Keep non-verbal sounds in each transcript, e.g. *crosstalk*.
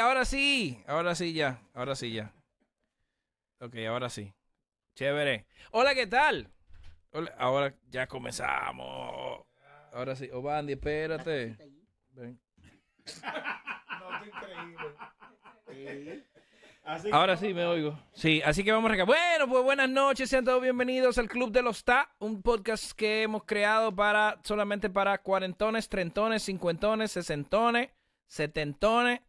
ahora sí, ahora sí ya, ahora sí ya. Ok, ahora sí. Chévere. Hola, ¿qué tal? ahora ya comenzamos. Ahora sí. Obandi, espérate. Ven. No, Ahora sí me oigo. Sí, así que vamos a Bueno, pues buenas noches, sean todos bienvenidos al Club de los Ta, un podcast que hemos creado para solamente para cuarentones, trentones, cincuentones, sesentones, setentones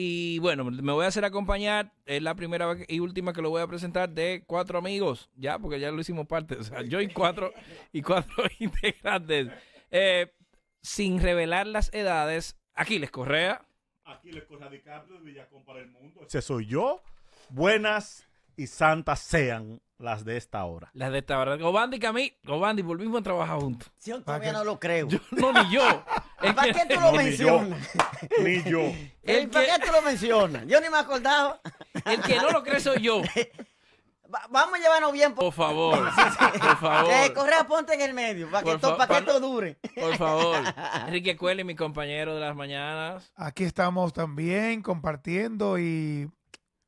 y bueno, me voy a hacer acompañar. Es la primera y última que lo voy a presentar de cuatro amigos. Ya, porque ya lo hicimos parte. O sea, yo y cuatro, y cuatro *laughs* integrantes. Eh, sin revelar las edades, Aquiles Correa. Aquiles Correa de Villacón para el Mundo. Ese soy yo. Buenas y santas sean las de esta hora. Las de esta hora. Gobandi y Camil, Gobandi, volvimos a trabajar juntos. yo todavía no lo creo. no, ni yo. El *laughs* ¿Para qué tú *laughs* lo mencionas? *laughs* Ni yo. El, ¿Para qué tú lo mencionas? Yo ni me acordaba. El que no lo cree soy yo. vamos a llevarnos bien. Por, favor. por favor. Eh, corre a ponte en el medio para que, esto, dure. Por favor. Enrique Cuelli, mi compañero de las mañanas. Aquí estamos también compartiendo y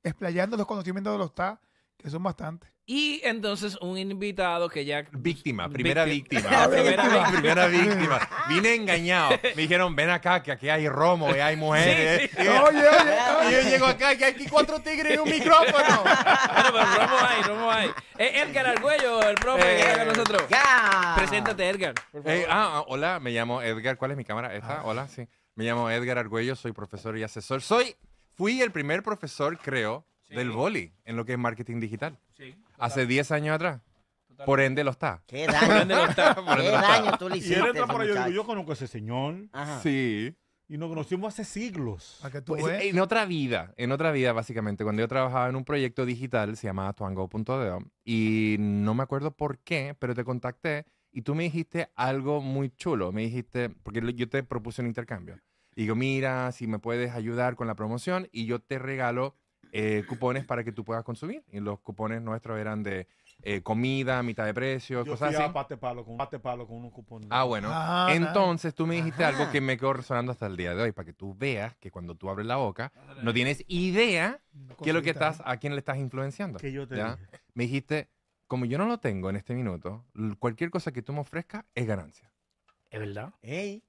explayando los conocimientos de los TA que son bastantes. Y entonces un invitado que ya... Víctima, primera víctima. *laughs* primera, víctima. primera víctima. Vine engañado. Me dijeron, ven acá, que aquí hay romo y hay mujeres. Y yo llego acá que hay cuatro tigres y un micrófono. pero romo hay, romo hay. Edgar Arguello el profe que está con eh, nosotros. Preséntate, Edgar. Eh, ah, ah, hola, me llamo Edgar. ¿Cuál es mi cámara? Ah. Hola, sí. Me llamo Edgar Arguello soy profesor y asesor. Soy... Fui el primer profesor, creo, del boli en lo que es marketing digital. Sí, Hace 10 años atrás. Por ende lo está. Qué daño. lo *laughs* Qué daño tú le hiciste. Y él entra por ahí, yo yo conozco a ese señor. Ajá. Sí. Y nos conocimos hace siglos. Pues, en otra vida, en otra vida básicamente, cuando yo trabajaba en un proyecto digital, se llamaba tuango.deo y no me acuerdo por qué, pero te contacté y tú me dijiste algo muy chulo. Me dijiste, porque yo te propuse un intercambio. digo, mira, si me puedes ayudar con la promoción y yo te regalo eh, cupones para que tú puedas consumir. Y los cupones nuestros eran de eh, comida, mitad de precio, cosas así. Pate Palo con, Pate Palo con un cupón. Ah, bueno. Ah, ah, entonces tú me dijiste algo que me quedó resonando hasta el día de hoy, para que tú veas que cuando tú abres la boca, ah, no tienes idea qué lo que estás, a quién le estás influenciando. Que yo te ¿ya? Me dijiste, como yo no lo tengo en este minuto, cualquier cosa que tú me ofrezcas es ganancia. ¿Es verdad? Ey.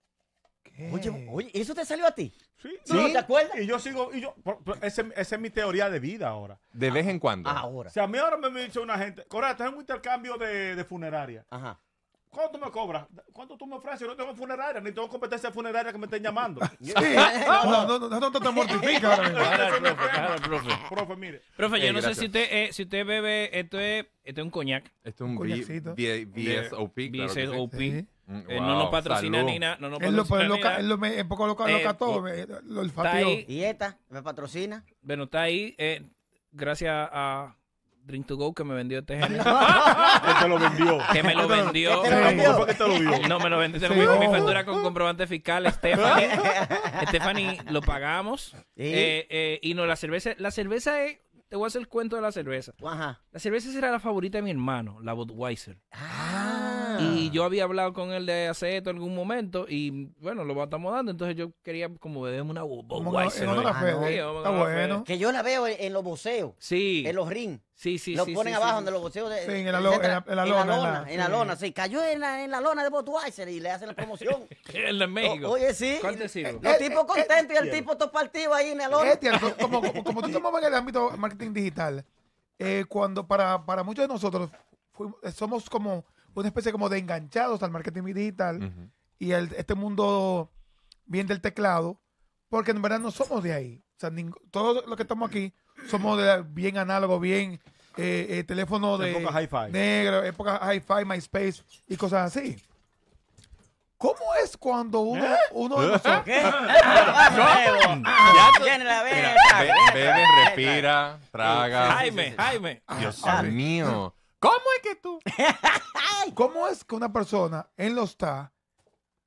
Oye, oye, ¿eso te salió a ti? Sí. ¿No te acuerdas? Y yo sigo, y yo, esa es mi teoría de vida ahora. De vez en cuando. Ahora. O sea, a mí ahora me dice una gente, Correa, estás un intercambio de, de funeraria. Ajá. ¿Cuánto me cobras? ¿Cuánto tú me ofreces? Yo no tengo funeraria, ni tengo competencia funeraria que me estén llamando. *laughs* Sí. *laughs* no, no, no, no, te mortifica ahora mismo. profe, profe. Profe, mire. Profe, yo no sé si usted, eh, si usted bebe, esto es, esto es un coñac. Esto es un, VSOP. VSOP. Eh, no nos patrocina salud. ni nada. No nos él patrocina me, todo. Eh, está ahí, y esta me patrocina. Bueno, está ahí eh, gracias a Drink to Go que me vendió este género. que *laughs* te lo vendió. Que me lo vendió. No, me lo vendió. me mi factura con comprobante fiscal. Stephanie, *laughs* Stephanie lo pagamos. Eh, eh. y no, la cerveza, la cerveza es te voy a hacer el cuento de la cerveza. Ajá. La cerveza era la favorita de mi hermano, la Budweiser. Ah. Y ah. yo había hablado con él de hacer esto en algún momento y bueno, lo estamos dando. Entonces yo quería como beberme una Budweiser. Eh, está bueno. Que yo la veo en, los boceos. Sí. En los rings. Sí, sí, Lo ponen abajo donde los boceos. en la, lona. En la lona, en la lona sí. Cayó en la, en la lona de Budweiser y le hacen la promoción. *laughs* en México. oye, sí. El eh, eh, tipo contento y el tipo todo partido ahí en la lona. como, *laughs* como, como tú tomabas en el ámbito marketing digital, cuando para, para muchos de nosotros somos como una especie como de enganchados al marketing digital y el, este mundo bien del teclado, porque en verdad no somos de ahí. O sea, todos los que estamos aquí somos de bien análogo, bien eh, eh, teléfono de época hi-fi. negro, época hi-fi, MySpace y cosas así. ¿Cómo es cuando uno, ¿Eh? uno ¿Qué? Bebe, respira, traga. Jaime, Jaime. Dios mío. ¿Cómo es que tú? *laughs* ¿Cómo es que una persona en los TA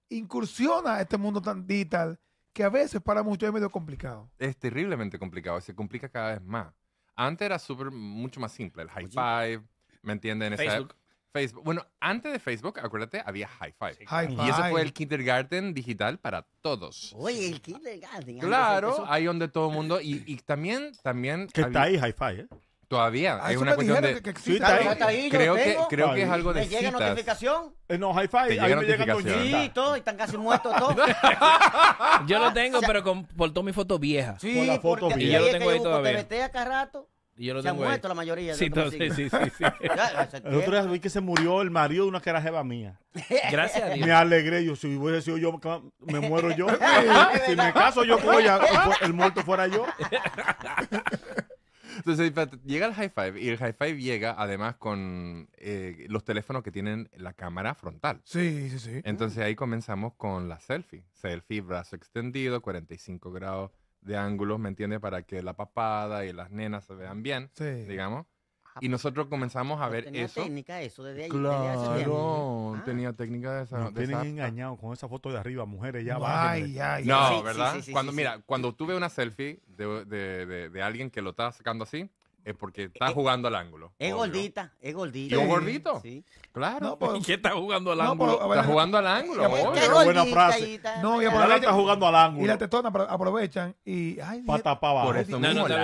incursiona a este mundo tan digital que a veces para muchos es medio complicado? Es terriblemente complicado, se complica cada vez más. Antes era súper, mucho más simple, el high five, ¿me entienden? Facebook. Facebook. Bueno, antes de Facebook, acuérdate, había high five. y ese fue el kindergarten digital para todos. Oye, el kindergarten. Claro, ahí donde todo el mundo. Y, y también, también. Que está ahí high five, ¿eh? Todavía, hay ah, una cuestión de... creo que, creo que es algo de ¿Te llega notificación? Eh, no, hi-fi. ¿Te llega notificación? Sí, todos, están casi muertos todos. *laughs* yo lo tengo, pero con, por todas mi foto vieja. Sí, por la foto vieja. Y yo lo tengo ahí todavía. Te acá rato. Y yo lo se tengo han muerto la mayoría. De sí, los sí, sí, sí, sí. *laughs* el otro día vi que se murió el marido de una jeva mía. *laughs* Gracias a Dios. Me alegré. Yo, si hubiese sido yo, me muero yo. si me caso yo, coya, el muerto fuera yo. Entonces, llega el high five y el high five llega además con eh, los teléfonos que tienen la cámara frontal. Sí, sí, sí. Entonces ahí comenzamos con la selfie. Selfie, brazo extendido, 45 grados de ángulos, ¿me entiendes? Para que la papada y las nenas se vean bien, sí. digamos. Ah, y pues, nosotros comenzamos a pues, ver tenía eso. técnica eso desde ahí. Claro, ah. tenía técnica de esa. Me tienen engañado con esa foto de arriba, mujeres, ya Ay, No, ¿verdad? cuando, mira, cuando tuve una selfie de, de, alguien que lo estaba sacando así, eh, eh, eh, es porque pues, pues, está jugando al ángulo. Pues, es gordita, es gordita. es gordito? Sí. Claro. ¿Y qué está jugando al ángulo? está jugando al ángulo, Qué buena frase. no, y está jugando al ángulo. Y la tetona aprovechan y... Ay, abajo. Por eso no, no, la,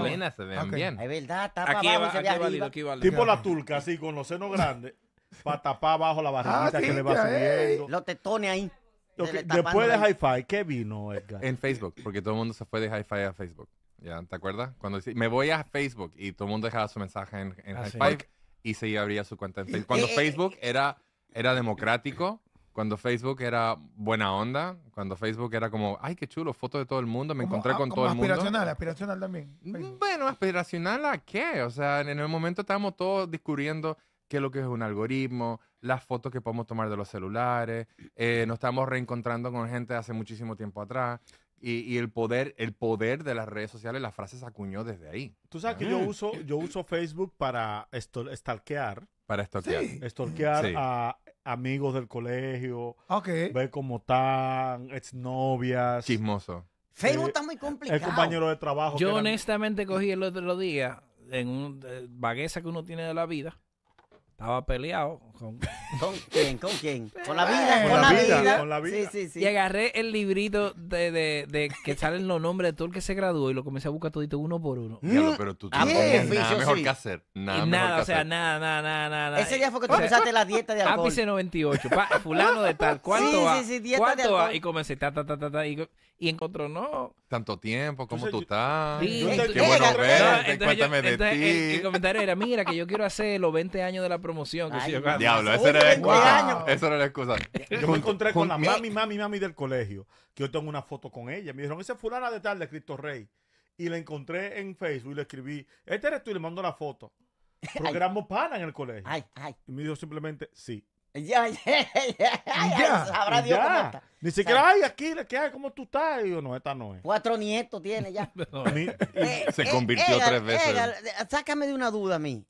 venas se ven bien. Es verdad, tapa aquí abajo se aquí ve Tipo la turca, así, con los senos grandes, para tapar abajo la barriguita ah, que le va subiendo. Los tetones ahí. Después de Hi-Fi, ¿qué vino, Edgar? En Facebook, porque todo el mundo se fue de Hi-Fi a Facebook. Ya, ¿te acuerdas? Cuando me voy a Facebook y todo el mundo dejaba su mensaje en, en ah, y se abría su cuenta en *laughs* eh, eh, Facebook. Cuando eh. Facebook era, era democrático, cuando Facebook era buena onda, cuando Facebook era como, ay, qué chulo, fotos de todo el mundo, me encontré con todo el mundo. Aspiracional, aspiracional también. Bueno, aspiracional a qué? O sea, en el momento estábamos todos descubriendo qué es lo que es un algoritmo, las fotos que podemos tomar de los celulares, nos estamos reencontrando con gente de hace muchísimo tiempo atrás. Y, el poder, el poder de las redes sociales, la frase se acuñó desde ahí. Tú sabes que yo ah. uso, yo uso Facebook para stalkear. Para stalkear. Sí. a amigos del colegio. Okay. Ver cómo están, exnovias. Chismoso. Facebook está muy complicado. El compañero de trabajo. Yo honestamente cogí el otro día, en un eh, vagueza que uno tiene de la vida, estaba peleado con... ¿Con quién? ¿Con quién? Con la vida, con, la, vida, Con la vida. Sí, sí, sí. Y agarré el librito de, de, que salen los nombres de todo el que se graduó y lo comencé a buscar todito uno por uno. Mm. pero tú ah, tienes pues, nada mejor que hacer. Nada, nada o sea, nada, nada, nada, nada. Ese día fue que tú empezaste la dieta de alcohol. Ápice 98, fulano de tal, ¿cuánto sí, Sí, sí, dieta de Y comencé, y, encontró, no. Tanto tiempo, ¿cómo tú estás? qué bueno verte, cuéntame de ti. El, comentario era, mira, que yo quiero hacer los 20 años de la promoción eso era, la excusa. Yo me encontré con, la mami, mami, mami del colegio, que yo tengo una foto con ella. Me dijeron, ese fulana de tal de Cristo Rey. Y la encontré en Facebook y le escribí, este eres tú y le mando la foto. *laughs* Porque éramos pana en el colegio. Ay, ay. Y me dijo simplemente, sí. *laughs* Ya, ya, ya, ya. Ni siquiera, ay, aquí, ¿qué hay? ¿Cómo tú estás? Y yo, no, esta no es. Cuatro nietos tiene ya. *laughs* Eh, se eh, convirtió eh, tres veces. sácame de una duda a mí.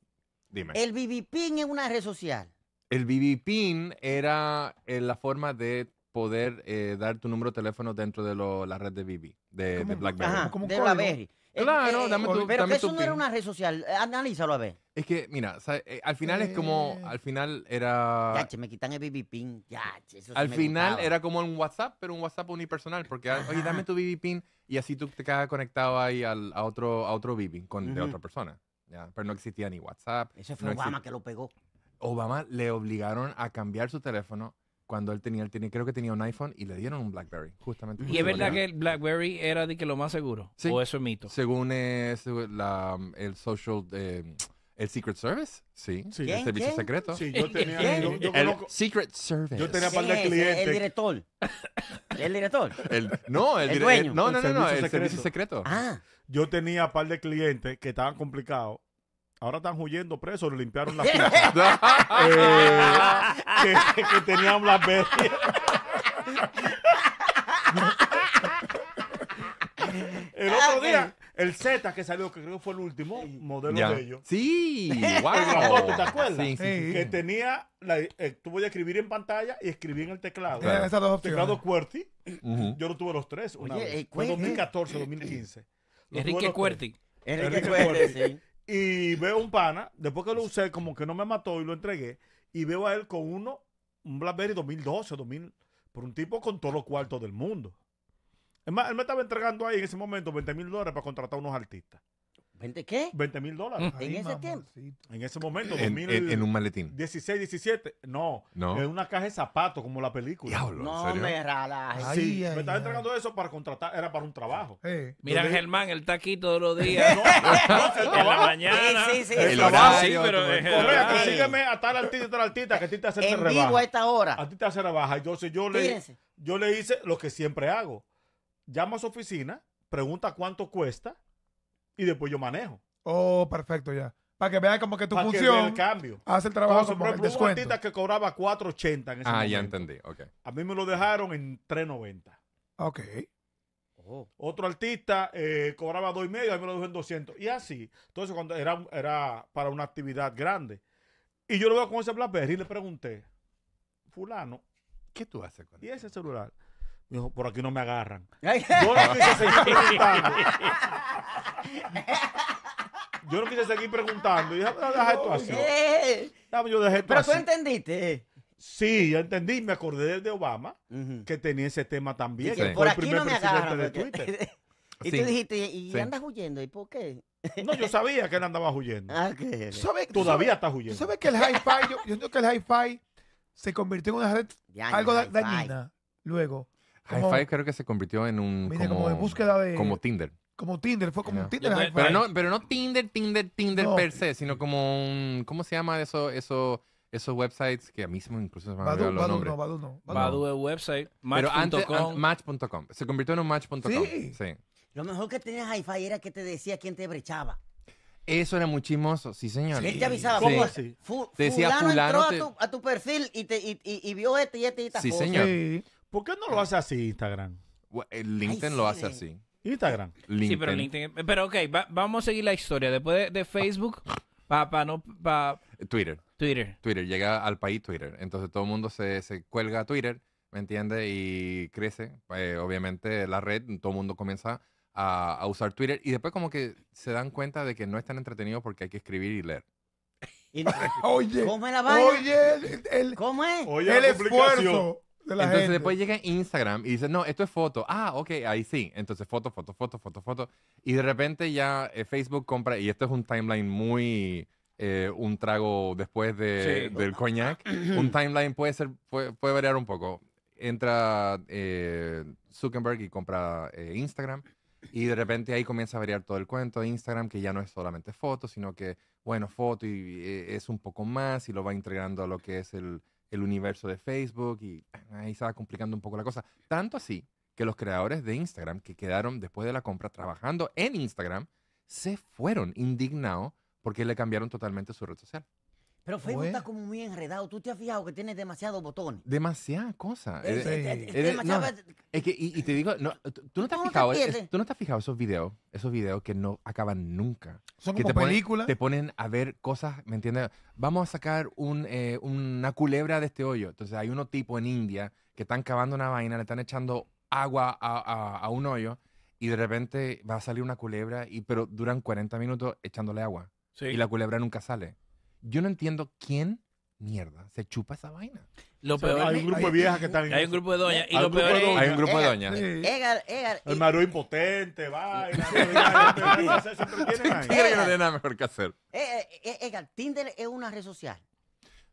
Dime. El BBP es una red social. El BB PIN era eh, la forma de poder eh, dar tu número de teléfono dentro de la red de BB, de, BlackBerry. Ajá, como de BlackBerry. Claro, dame tu Pero eso no era una red social. Eh, analízalo a ver. Es que, mira, al final es como, al final era... Ya, me quitan el BB pin. Ya, Al final era como un WhatsApp, pero un WhatsApp unipersonal, porque, ah, oye, dame tu BB pin y así tú te quedas conectado ahí al, a otro a otro BB con, de otra persona. Pero no existía ni WhatsApp. Eso fue Obama que lo pegó. Obama le obligaron a cambiar su teléfono cuando él tenía, creo que tenía un iPhone y le dieron un BlackBerry, justamente. ¿Y es verdad que el BlackBerry era de que lo más seguro? Sí. ¿O eso es mito? Según eh, um, el social... Eh, ¿El Secret Service? Sí. ¿El servicio secreto? Sí, yo *laughs* tenía. el Secret Service. Yo tenía par de clientes. *laughs* El director. El director. no, el, director. No, no, no, no, el servicio secreto. Ah. Yo tenía par de clientes que estaban complicados Ahora están huyendo presos, limpiaron la pista *laughs* eh, que, teníamos las bestias El otro día, el Z que salió, que creo que fue el último modelo de ellos. Sí, wow. *laughs* ¿te acuerdas? Sí, sí, Que tenía, la, eh, tuve que escribir en pantalla y escribí en el teclado. Esas dos opciones. teclado QWERTY. Yo no tuve los tres una Oye, eh, Fue 2014, 2015. Enrique Cuerti. Enrique y veo un pana, después que lo usé, como que no me mató y lo entregué. Y veo a él con uno, un Blackberry 2012, 2000, por un tipo con todos los cuartos del mundo. Es más, él me estaba entregando ahí en ese momento 20 mil dólares para contratar a unos artistas. ¿20 qué? 20 mil dólares. En ese tiempo. En ese momento, En, 2000, en- un maletín. 16, 17. No, No. en una caja de zapatos, como la película. No me relajes. me estaba entregando eso para contratar, era para un trabajo. Mira, Germán, él está aquí todos los días. *laughs* No, no, *laughs* en la mañana. Sí, sí, sí. El trabajo, ah, pero en consígueme a tal altita, tal artista que a ti te hace En vivo a esta hora. A ti te hace rebaja. Entonces yo le, yo le hice lo que siempre hago. Llama a su oficina, pregunta cuánto cuesta y después yo manejo. Oh, perfecto, ya. Para que vean como que tu función el cambio. hace el trabajo como Un que cobraba 4.80 en ese ah, ya entendí, ok. A mí me lo dejaron en 3.90. Ok. Oh. Otro artista eh, cobraba y a mí me lo dejó en 200. Y así. Entonces, cuando era, era para una actividad grande. Y yo lo veo con ese BlackBerry y le pregunté, fulano. ¿Qué tú haces con ¿Y ese celular? dijo, por aquí no me agarran. *laughs* Yo no quise seguir preguntando. Yo no quise seguir preguntando. Y Pero tú entendiste. Sí, ya entendí. Me acordé de Obama, que tenía ese tema también. por aquí no me agarran. *laughs* y tú dijiste, ¿y andas huyendo? ¿Y por qué? *laughs* No, yo sabía que él andaba huyendo. Ah, Todavía está huyendo. ¿Sabes que el hi-fi, yo, que el hi-fi se convirtió en una red algo da, dañina luego? HiFi creo que se convirtió en un. como, búsqueda de. Como Tinder. Como Tinder, fue como un Tinder. pero, no, pero no Tinder, Tinder, Tinder per se, sino como un. ¿Cómo se llama esos websites que a mí mismo me incluso se me olvidado los Badu no, Badu no. Badu, el es website, match.com. Match.com. Se convirtió en un match.com. ¿Sí? Lo mejor que tenía hi era que te decía quién te brechaba. Eso era muy sí, señor. Él te avisaba. ¿Cómo así? te decía, fulano entró a, tu, a, tu, perfil y, te, y, y, vio este y este y esta Sí, señor. Sí. ¿Por qué no lo ah. hace así Instagram? LinkedIn lo hace así. Instagram. Sí, pero LinkedIn. Pero ok, vamos a seguir la historia. Después de, Facebook, para no, Twitter. Twitter. Twitter. Llega al país Twitter. Entonces todo el mundo se, cuelga a Twitter, ¿me entiendes? Y crece. Eh, obviamente la red, todo el mundo comienza a, usar Twitter. Y después como que se dan cuenta de que no es tan entretenido porque hay que escribir y leer. *laughs* Oye. ¿Cómo es Oye, el, ¿Cómo es? Oye, el entonces después llega Instagram y dice, no, esto es foto. Ah, ok, ahí sí. Entonces foto, foto, foto, foto, foto. Y de repente ya eh, Facebook compra, y esto es un timeline muy... Eh, un trago después de, del coñac. *clears throat* un timeline puede ser puede, variar un poco. Entra eh, Zuckerberg y compra Instagram y de repente ahí comienza a variar todo el cuento de Instagram que ya no es solamente fotos, sino que bueno, foto y, es un poco más y lo va integrando a lo que es el el universo de Facebook y ah, ahí estaba complicando un poco la cosa. Tanto así que los creadores de Instagram que quedaron después de la compra trabajando en Instagram se fueron indignados porque le cambiaron totalmente su red social. Pero Facebook está como muy enredado. Tú te has fijado que tienes demasiados botones. Demasiadas cosas. Eh, eh, eh, es, que, y, te digo, tú, no te has fijado, tú no fijado esos videos, esos videos que no acaban nunca. Son que como te películas. Ponen, te ponen a ver cosas, ¿me entiendes? Vamos a sacar una culebra de este hoyo. Entonces hay unos tipo en India que están cavando una vaina, le están echando agua a, un hoyo y de repente va a salir una culebra, y pero duran 40 minutos echándole agua. Y la culebra nunca sale. Yo no entiendo quién mierda se chupa esa vaina. hay un grupo de viejas que están Hay un grupo de doñas. Y lo peor es. Hay un grupo de doñas. El maru impotente, vaina. *laughs* tiene que no tiene nada mejor que hacer. Eh, eh, eh, Tinder es una red social.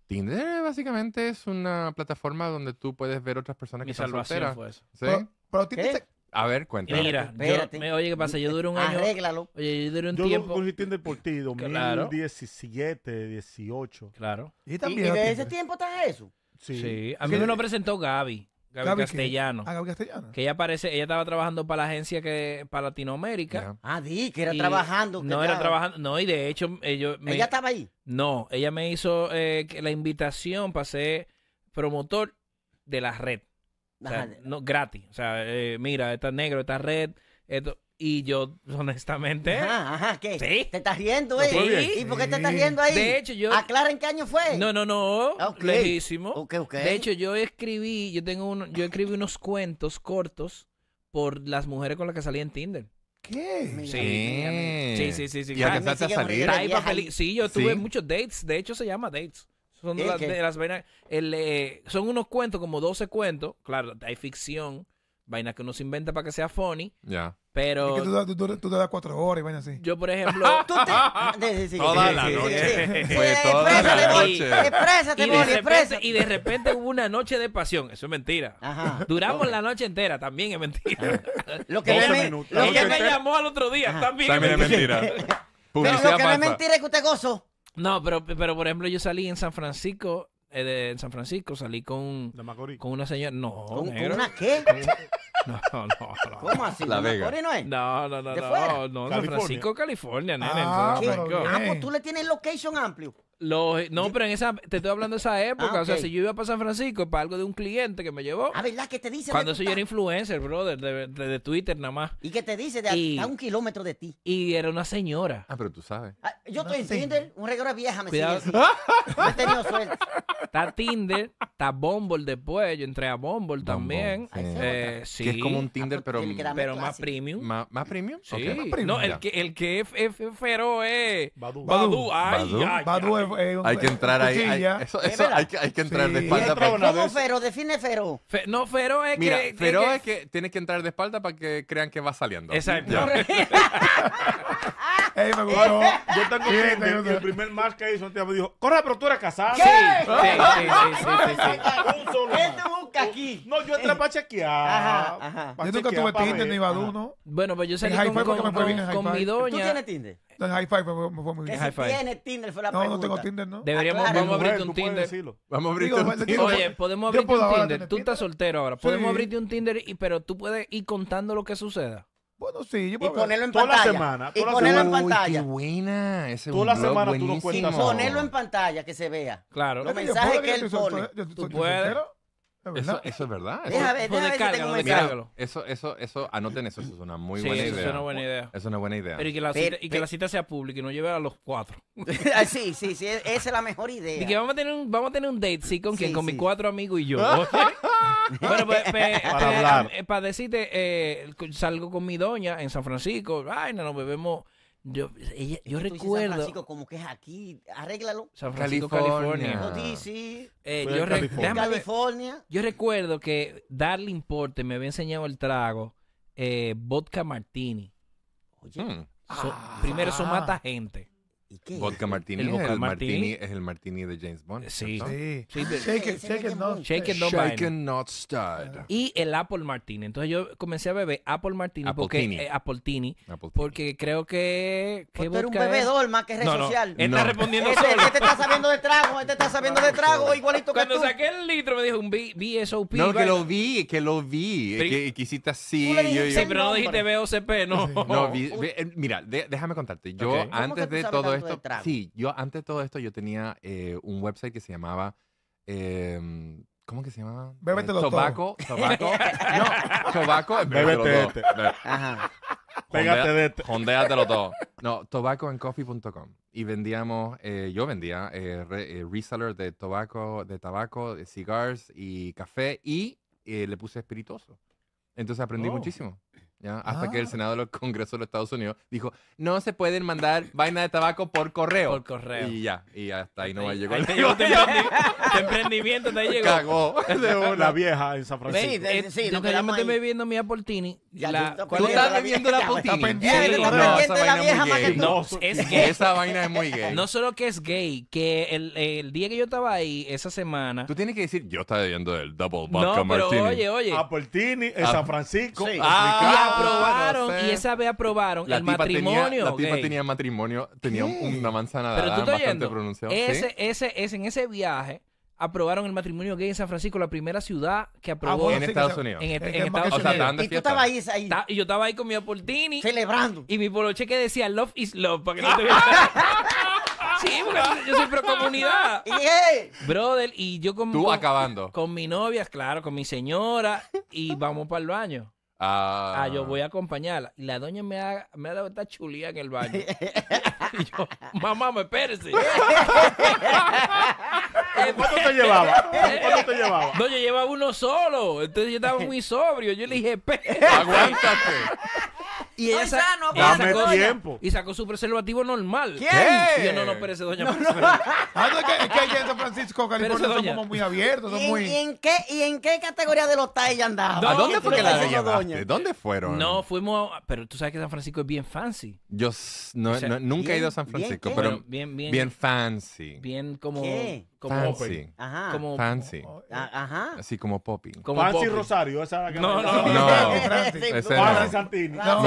Tinder básicamente es una plataforma donde tú puedes ver otras personas que están solteras. Mi salvación fue eso. ¿Sí? A ver, cuéntame. Mira, oye, ¿qué pasa? Yo duré un año. Arréglalo. Oye, yo duré un tiempo. Yo un Tinder por ti, 2017, 18. Claro. Y, también de ese tiempo estás eso. Sí. A mí me lo presentó Gaby. Gaby, Castellano. ah, Gaby Castellano. Que ella aparece, ella estaba trabajando para la agencia que para Latinoamérica. Ah, di, que era trabajando. no, era trabajando. No, y de hecho, ellos. ¿Ella estaba ahí? No, ella me hizo eh, la invitación para ser promotor de la red no, gratis. O sea, eh, mira, está negro, está red. Esto... Y yo, honestamente. Ajá, ajá, ¿qué? Sí. ¿Te estás riendo, güey? Eh? ¿Y por qué te estás riendo ahí? De hecho, yo. Aclaren qué año fue. No, no, no. Okay. De hecho, yo escribí, yo tengo yo escribí unos cuentos cortos por las mujeres con las que salí en Tinder. ¿Qué? Sí. Sí, sí, sí, sí. ¿Y claro. a salir? Sí, yo tuve muchos dates. De hecho, se llama dates. Eh, son, unos cuentos, como 12 cuentos. Claro, hay ficción, vainas que uno se inventa para que sea funny. Ya. Pero tú, te das cuatro horas y vaina así. yo, por ejemplo, *laughs* ah, Toda la noche. *laughs* Pues toda la y de, repente, hubo una noche de pasión. Eso es mentira. Ajá. Duramos la noche entera, también es mentira. Ah. *laughs* Lo que Ella me llamó al otro día, también es mentira. mentira. Pero lo que no es mentira es que usted gozó. No, pero, pero por ejemplo, yo salí en San Francisco, eh, en San Francisco, salí con, con una señora. No, ¿Con, una qué? *laughs* No, no, ¿Cómo así? La Vega. no es? No, no, no. ¿De no, fuera? no, San Francisco, California, nene. Ah, ah, pues eh. tú le tienes location amplio no, pero en esa, te estoy hablando de esa ah, época. O sea, si yo iba para San Francisco para algo de un cliente que me llevó. Ah, ¿verdad? que te dice? Cuando eso yo era influencer, brother, de, de, Twitter nada más. ¿Y qué te dice? De a un kilómetro de ti. Y era una señora. Ah, pero tú sabes. Ah, yo estoy en Tinder, un regalo vieja me Cuidado. sigue *laughs* suerte. Está Tinder, está Bumble después. Yo entré a Bumble, también. Eh, que es como un Tinder, ah, pues, pero, pero más premium. ¿Más, premium? Sí. más premium, no, el que, el que es, es, es eh. Badu. Badu. Ay, Ay, hay que entrar ahí. Hay, eso, hay, que, hay que entrar de espalda. Para ¿Cómo Fero? Define Fero. no, Fero es que... Fero es que tienes que entrar de espalda para que crean que va saliendo. Exacto. *laughs* Ey, me gustó. Yo tengo que el primer match que hizo, tío me dijo, corre, pero tú eres casado. Sí, sí, sí, sí, sí, Un solo. Él te busca aquí. No, yo entré para chequear. Ajá, Yo nunca tuve Tinder ni Badú, ¿no? Bueno, pero pues yo sé con, con, con, con mi doña. ¿Tú tienes Tinder? En High Five me, fue muy bien. si tienes Tinder fue la no, pregunta. No, no tengo Tinder, ¿no? Deberíamos, ah, vamos a abrirte un Tinder. Vamos a abrirte un Tinder. Oye, podemos abrirte un Tinder. Tú estás soltero ahora. Podemos abrirte un Tinder, y, pero tú puedes ir contando lo que suceda. Bueno, sí, yo puedo y ponerlo en toda pantalla. La semana, y ponerlo en pantalla. Uy, qué buena. Ese toda la semana tú lo cuentas. Y ponerlo en pantalla, que se vea. Claro. Los mensajes que él pone. ¿Tú puedes? Eso, es verdad. Eso, eso, eso, eso, anoten eso, eso es una muy sí, buena, eso idea. Es una buena idea. Es una buena idea. y que la, cita, sea pública y no lleve a los cuatro. *laughs* Ah, sí, sí, sí, e, esa es la mejor idea. Y que vamos a tener un, vamos a tener un date, sí, con quien, con mis cuatro amigos y yo. *laughs* bueno, pues, para, eh, *laughs* hablar eh, para decirte, eh, salgo con mi doña en San Francisco, ay, no, nos bebemos yo, ella, yo recuerdo. San Francisco, como que es aquí, arréglalo. San Francisco, California. California. eh, yo California. California. Yo recuerdo que Darling Porter me había enseñado el trago eh, vodka martini. Oye. Hmm. Primero, eso ah. mata gente. ¿Y qué? Vodka Martini, el, vodka martini. es el martini de James Bond. Sí. sí. Shake it, shake it, not, shake it, not, shake it not stirred. Y el Apple Martini. Entonces yo comencé a beber Apple Martini Apple eh, porque Apple tini, porque creo que, que un bebedor es? más que es no, no. social. No. Está respondiendo este, solo. Este está sabiendo de trago, este está sabiendo de trago igualito Cuando que Cuando saqué el litro me dijo un BSOP. No, que lo vi, que lo vi, que, hiciste así. sí, pero no dijiste BOCP, no. No, eh, mira, déjame contarte. Yo antes de todo sí, yo antes de todo esto yo tenía eh, un website que se llamaba eh, ¿Cómo que se llamaba? Bébetelo eh, Tobaco, todo. Tobaco. *laughs* no, Tobaco es Bébete este. Ajá. Pégate de este. Jondéatelo todo. No, tobacoencoffee.com Y vendíamos, eh, yo vendía eh, eh resellers de tabaco, de tabaco, de cigars y café y le puse espirituoso. Entonces aprendí oh. muchísimo hasta que el ah. Senado del *laughs* Congreso de los Estados Unidos dijo, no se pueden mandar vaina de tabaco por correo. Por correo. Y ya, y hasta ahí no va a llegar. Te llegó el emprendimiento, te llegó. Cagó. *laughs* La vieja en San Francisco. Eh, sí, sí, sí no yo me estoy bebiendo mi estás Ya, la, ¿Tú estás bebiendo la Portini? No, es que *laughs* esa vaina es muy gay. No solo que es gay, que el, el día que yo estaba ahí, esa semana... Tú tienes que decir, yo estaba bebiendo el Double Vodka Martini. No, pero oye, oye. Apple en ah. San Francisco. Ah, Ah, aprobaron, y esa vez aprobaron el matrimonio. la tipa tenía matrimonio, tenía una manzana de Pero tú bastante pronunciada. Ese, ese, ese, en ese viaje aprobaron el matrimonio gay en San Francisco, la primera ciudad que ah, aprobó. en Estados Unidos. En, e-, Estados Unidos. y tú estabas ahí, y yo estaba ahí con mi Aportini. Celebrando. Y mi poloche que decía Love is Love, para que no te *laughs* Sí, yo soy pro comunidad. *laughs* Brother, y yo con. Tú acabando. Con mi novia, claro, con mi señora, y vamos para el baño. Ah, ah. yo voy a acompañarla. Y la doña me ha, me ha dado esta chulía en el baño. *laughs* y yo, mamá, me espérese. *laughs* ¿Cuánto te eh, llevaba? Eh, ¿Cuánto te eh, llevaba? Doña, llevaba uno solo. Entonces yo estaba muy sobrio. Yo le dije, Aguántate. Y ella, sacó, Y sacó su preservativo normal. ¿Quién? Y yo no, no, perece, doña. Ah, no, es que allá en San Francisco, California, son como muy abiertos. Son ¿Y, muy... ¿y, en qué, ¿Y en qué categoría de los está ella andando? ¿A dónde fue que la doña? ¿De ¿Dónde fueron? No, fuimos, pero tú sabes que San Francisco es bien fancy. Yo nunca he ido a San Francisco, pero bien, bien, fancy. Bien como... ¿Qué? Como fancy. Ajá. Como, fancy. Ah, ajá. Así como Poppy. Como fancy Rosario, esa es la No, no, no. Fancy Santini. Ah,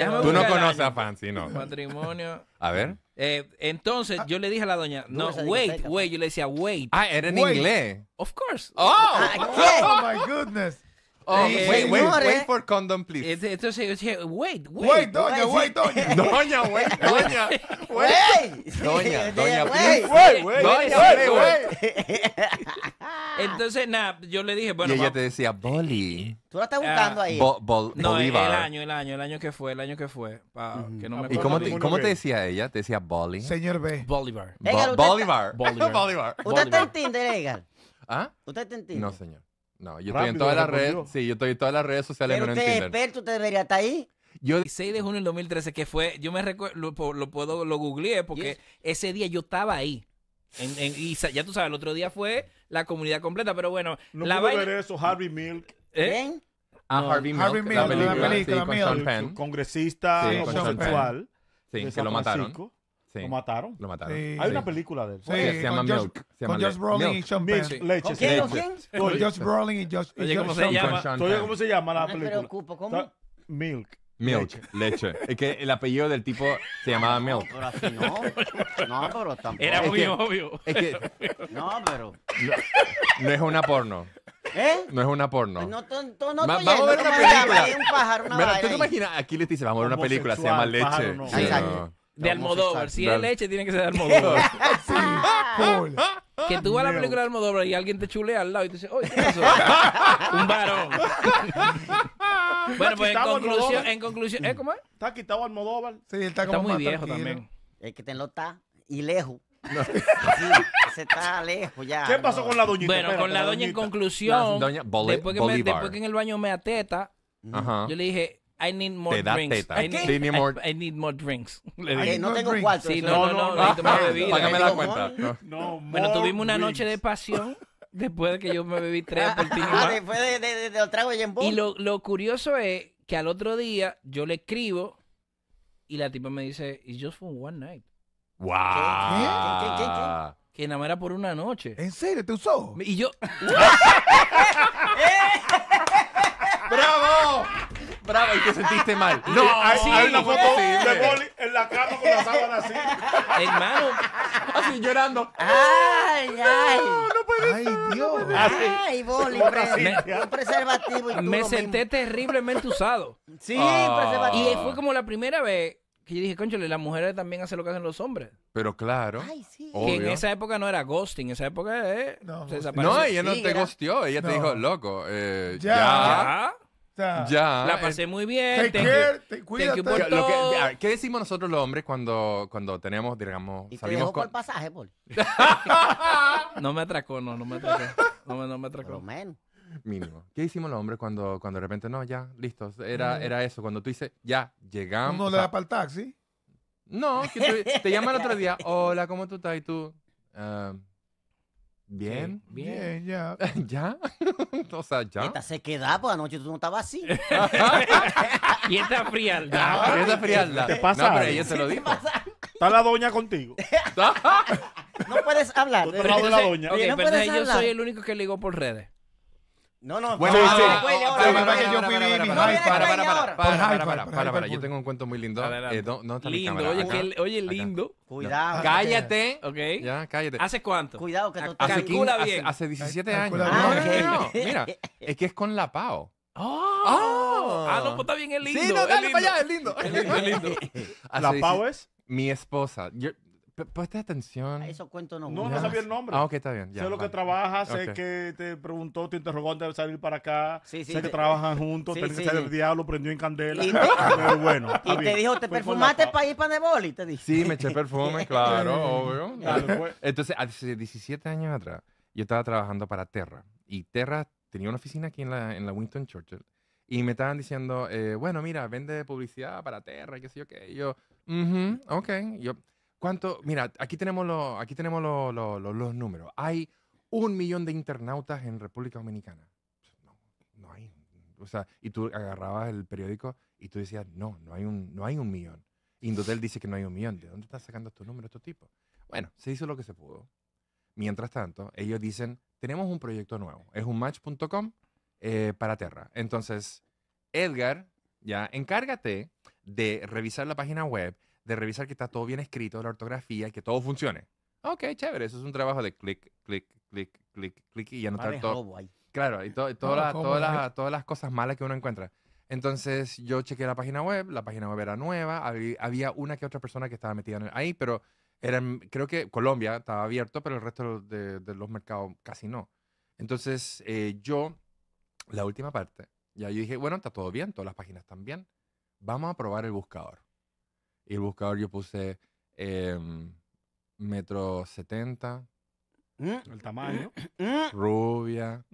no, no. Tú no conoces a Fancy, no. Matrimonio. A ver. Eh, entonces yo le dije a la doña, no, wait, wait. Pues. Yo le decía, wait. Ah, era en inglés. Of course. oh, ah, *laughs* oh my goodness. Oh, wait, wait, wait for condom, please. Entonces, yo wait, wait. Wait, doña, wait, doña. Doña, Wait Doña. wait, Doña, doña, Wait Doña, *laughs* Entonces, nada, yo le dije, bueno, Y ella te decía, Bolly. Tú la estás ah. buscando ahí. Bo- no, el, año, el año, el año que fue, el año que fue, ¿Y cómo te, cómo decía ella? Te decía Bolly? Señor B. Bolívar. Bolívar. *laughs* Bolívar. ¿Usted está en Tinder, Egal ¿Ah? ¿Usted está en Tinder? No, señor. No, yo estoy en todas las redes. Sí, yo estoy en todas las redes sociales. Pero usted es experto, usted debería estar ahí. Yo... El 6 de junio del 2013, que fue, yo me recuerdo, lo, puedo, lo googleé porque ese día yo estaba ahí. y ya tú sabes, el otro día fue la comunidad completa, pero bueno. No la ver eso, Harvey Milk. ¿Eh? Ah, Harvey Milk, la película, con Sean Penn. Congresista homosexual. Sí, que lo mataron. Lo mataron. Lo mataron. Hay una película de él. se llama Milk. se llama con Josh Brolin y Sean Penn. leche. ¿Quién? ¿Con quién? Con Josh Brolin y Josh, y Oye, ¿cómo, se llama? Oye, ¿cómo se llama la película? Me preocupo, ¿cómo? Milk. Milk, leche. Es que el apellido del tipo se llamaba Milk. Pero así no. No, pero tampoco. Era muy obvio. Es que, no, pero. No, es una porno. ¿Eh? No es una porno. No, no, no, vamos a ver una película. Un pájaro, una Mira, ¿Tú te imaginas? Aquí les dice, vamos a ver una película, se llama Leche. Exacto. De Almodóvar. Si es leche, tiene que ser de Almodóvar. *laughs* sí, Que tú vas a la película de Almodóvar y alguien te chulea al lado y te dices, oye, ¿qué pasó? *laughs* Un varón. *laughs* bueno, pues en conclusión, en conclusión, ¿eh, cómo es? Está quitado Almodóvar. Sí, está, como está muy viejo también. Es que te lo está y lejos. Sí, se está lejos ya. ¿Qué pasó con la doñita? Bueno, con la doña en conclusión, después, que después, que en el baño me ateta, yo le dije, I need more drinks. *laughs* I, need, more. drinks. no tengo cuarto. Sí, no, no, no. no, me la cuenta. No, *laughs* Bueno, tuvimos una noche de pasión *laughs* después de que yo me bebí tres Ah, ah después de, de, de, de los tragos de Y lo, lo curioso es que al otro día yo le escribo y la tipa me dice, it's just for one night. Wow. ¿Qué? ¿Qué? ¿Qué? ¿Qué? Que nada por una noche. ¿En serio? ¿Te usó? Y yo... ¡Bravo! brava y te sentiste mal. *laughs* No, eh, hay, una foto de Boli en la cama con la sábana así. Hermano. Así llorando. Ay, ay. No, no puede Ay, Dios. ay, Boli, preservativo y Me senté terriblemente usado. Sí, ah. preservativo. Y fue como la primera vez que yo dije, conchole, las mujeres también hacen lo que hacen los hombres. Pero claro. Ay, sí. Que en esa época no era ghosting, en esa época eh, no, No, ella no te era... ella te dijo, loco, eh, ya. ya ya, la pasé muy bien. te, ¿Qué decimos nosotros los hombres cuando, cuando tenemos, digamos, ¿Y salimos te por pasaje, Paul? *laughs* no me atracó, no, no me atracó. No, me, no atracó. menos. Mínimo. ¿Qué hicimos los hombres cuando, cuando de repente, no, ya, listos? Era, mm. era eso, cuando tú dices, ya, llegamos. ¿No le da para el taxi? No, te llama el otro día, *laughs* hola, ¿cómo tú estás? Y tú, eh Bien, bien, ya. *laughs* ¿Ya? *laughs* o sea, ya. Esta queda pues anoche tú no estabas así. *laughs* y esta frialdad. esta frialdad. ¿Te pasa? No, pero ella se lo dijo. Está la doña contigo. no puedes hablar. Pero, la doña. no pues, puedes hablar. yo soy el único que ligó por redes. No, no, bueno, no, sí. Para, para, para, para, para, para, para, Yo tengo un cuento muy lindo. Eh, no, está lindo, oye, oye, lindo. Cuidado. Cállate. Ok. Ya, cállate. ¿Hace cuánto? Cuidado, que Calcula bien. Hace 17 años. Ah, mira, es que es con la PAO. ¡Oh! Ah, ah no, pues está bien, es lindo. Sí, no, dale para allá, *laughs* es lindo. Es lindo, ¿La PAO es? Mi esposa. ¿Pueste atención. Eso cuento no. No, no sabía el nombre. Ah, ok, está bien. Ya, sé lo que trabaja sé que te preguntó, te interrogó antes de salir para acá. Sí, sí, sé que trabajan juntos, sí, que ser el diablo, prendió en candela. Y, *laughs* bueno, y te dijo, ¿te perfumaste para ir para Neboli? Te Sí, me eché perfume, *laughs* claro, obvio. Pues. Entonces, hace 17 años atrás, yo estaba trabajando para Terra. Y Terra tenía una oficina aquí en la, en la Winston Churchill. Y me estaban diciendo, eh, bueno, mira, vende publicidad para Terra, qué sé yo qué. yo, ok. yo, ¿Cuánto? Mira, aquí tenemos, lo, aquí tenemos los números. Hay un millón de internautas en República Dominicana. No, no hay. O sea, y tú agarrabas el periódico y tú decías, no, no hay un, no hay un millón. Indotel dice que no hay un millón. ¿De dónde estás sacando estos números estos tipos? Bueno, se hizo lo que se pudo. Mientras tanto, ellos dicen, tenemos un proyecto nuevo. Es un match.com eh, para Terra. Entonces, Edgar, ya, encárgate de revisar la página web de revisar que está todo bien escrito, la ortografía, que todo funcione. Ok, chévere, eso es un trabajo de clic, clic, clic, clic, clic y anotar todo. Claro, y, to, todas, las, todas las cosas malas que uno encuentra. Entonces yo chequeé la página web, la página web era nueva, había, una que otra persona que estaba metida ahí, pero eran, creo que Colombia estaba abierto, pero el resto de, los mercados casi no. Entonces eh, yo, la última parte, ya yo dije, bueno, está todo bien, todas las páginas están bien, vamos a probar el buscador. Y el buscador yo puse em, metro 70. Mm. El tamaño. *clears throat* Mm. Rubia.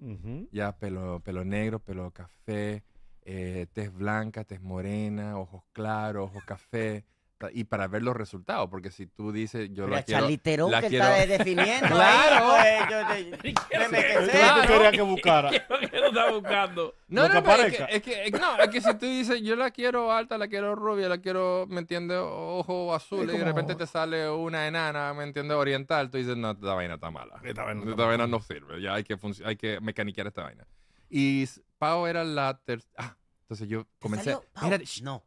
Ya pelo, pelo negro, pelo café. Eh, tez blanca, tez morena, ojos claros, ojos café y para ver los resultados, porque si tú dices, yo la, quiero... la que está definiendo. *laughs* ¡Claro! yo, *laughs* me que claro. buscara? *laughs* No lo buscando? No, no, no es, que, es, que, no, es que si tú dices, yo la quiero alta, la quiero rubia, la quiero, ¿me entiendes? Ojo azul, y de repente te sale una enana, ¿me entiendes? Oriental, tú dices, no, esta vaina está mala. Esta vaina, no sirve, ya hay que, hay que mecaniquear esta vaina. Y Pau era la tercera... Ah, entonces yo comencé... Salió, no.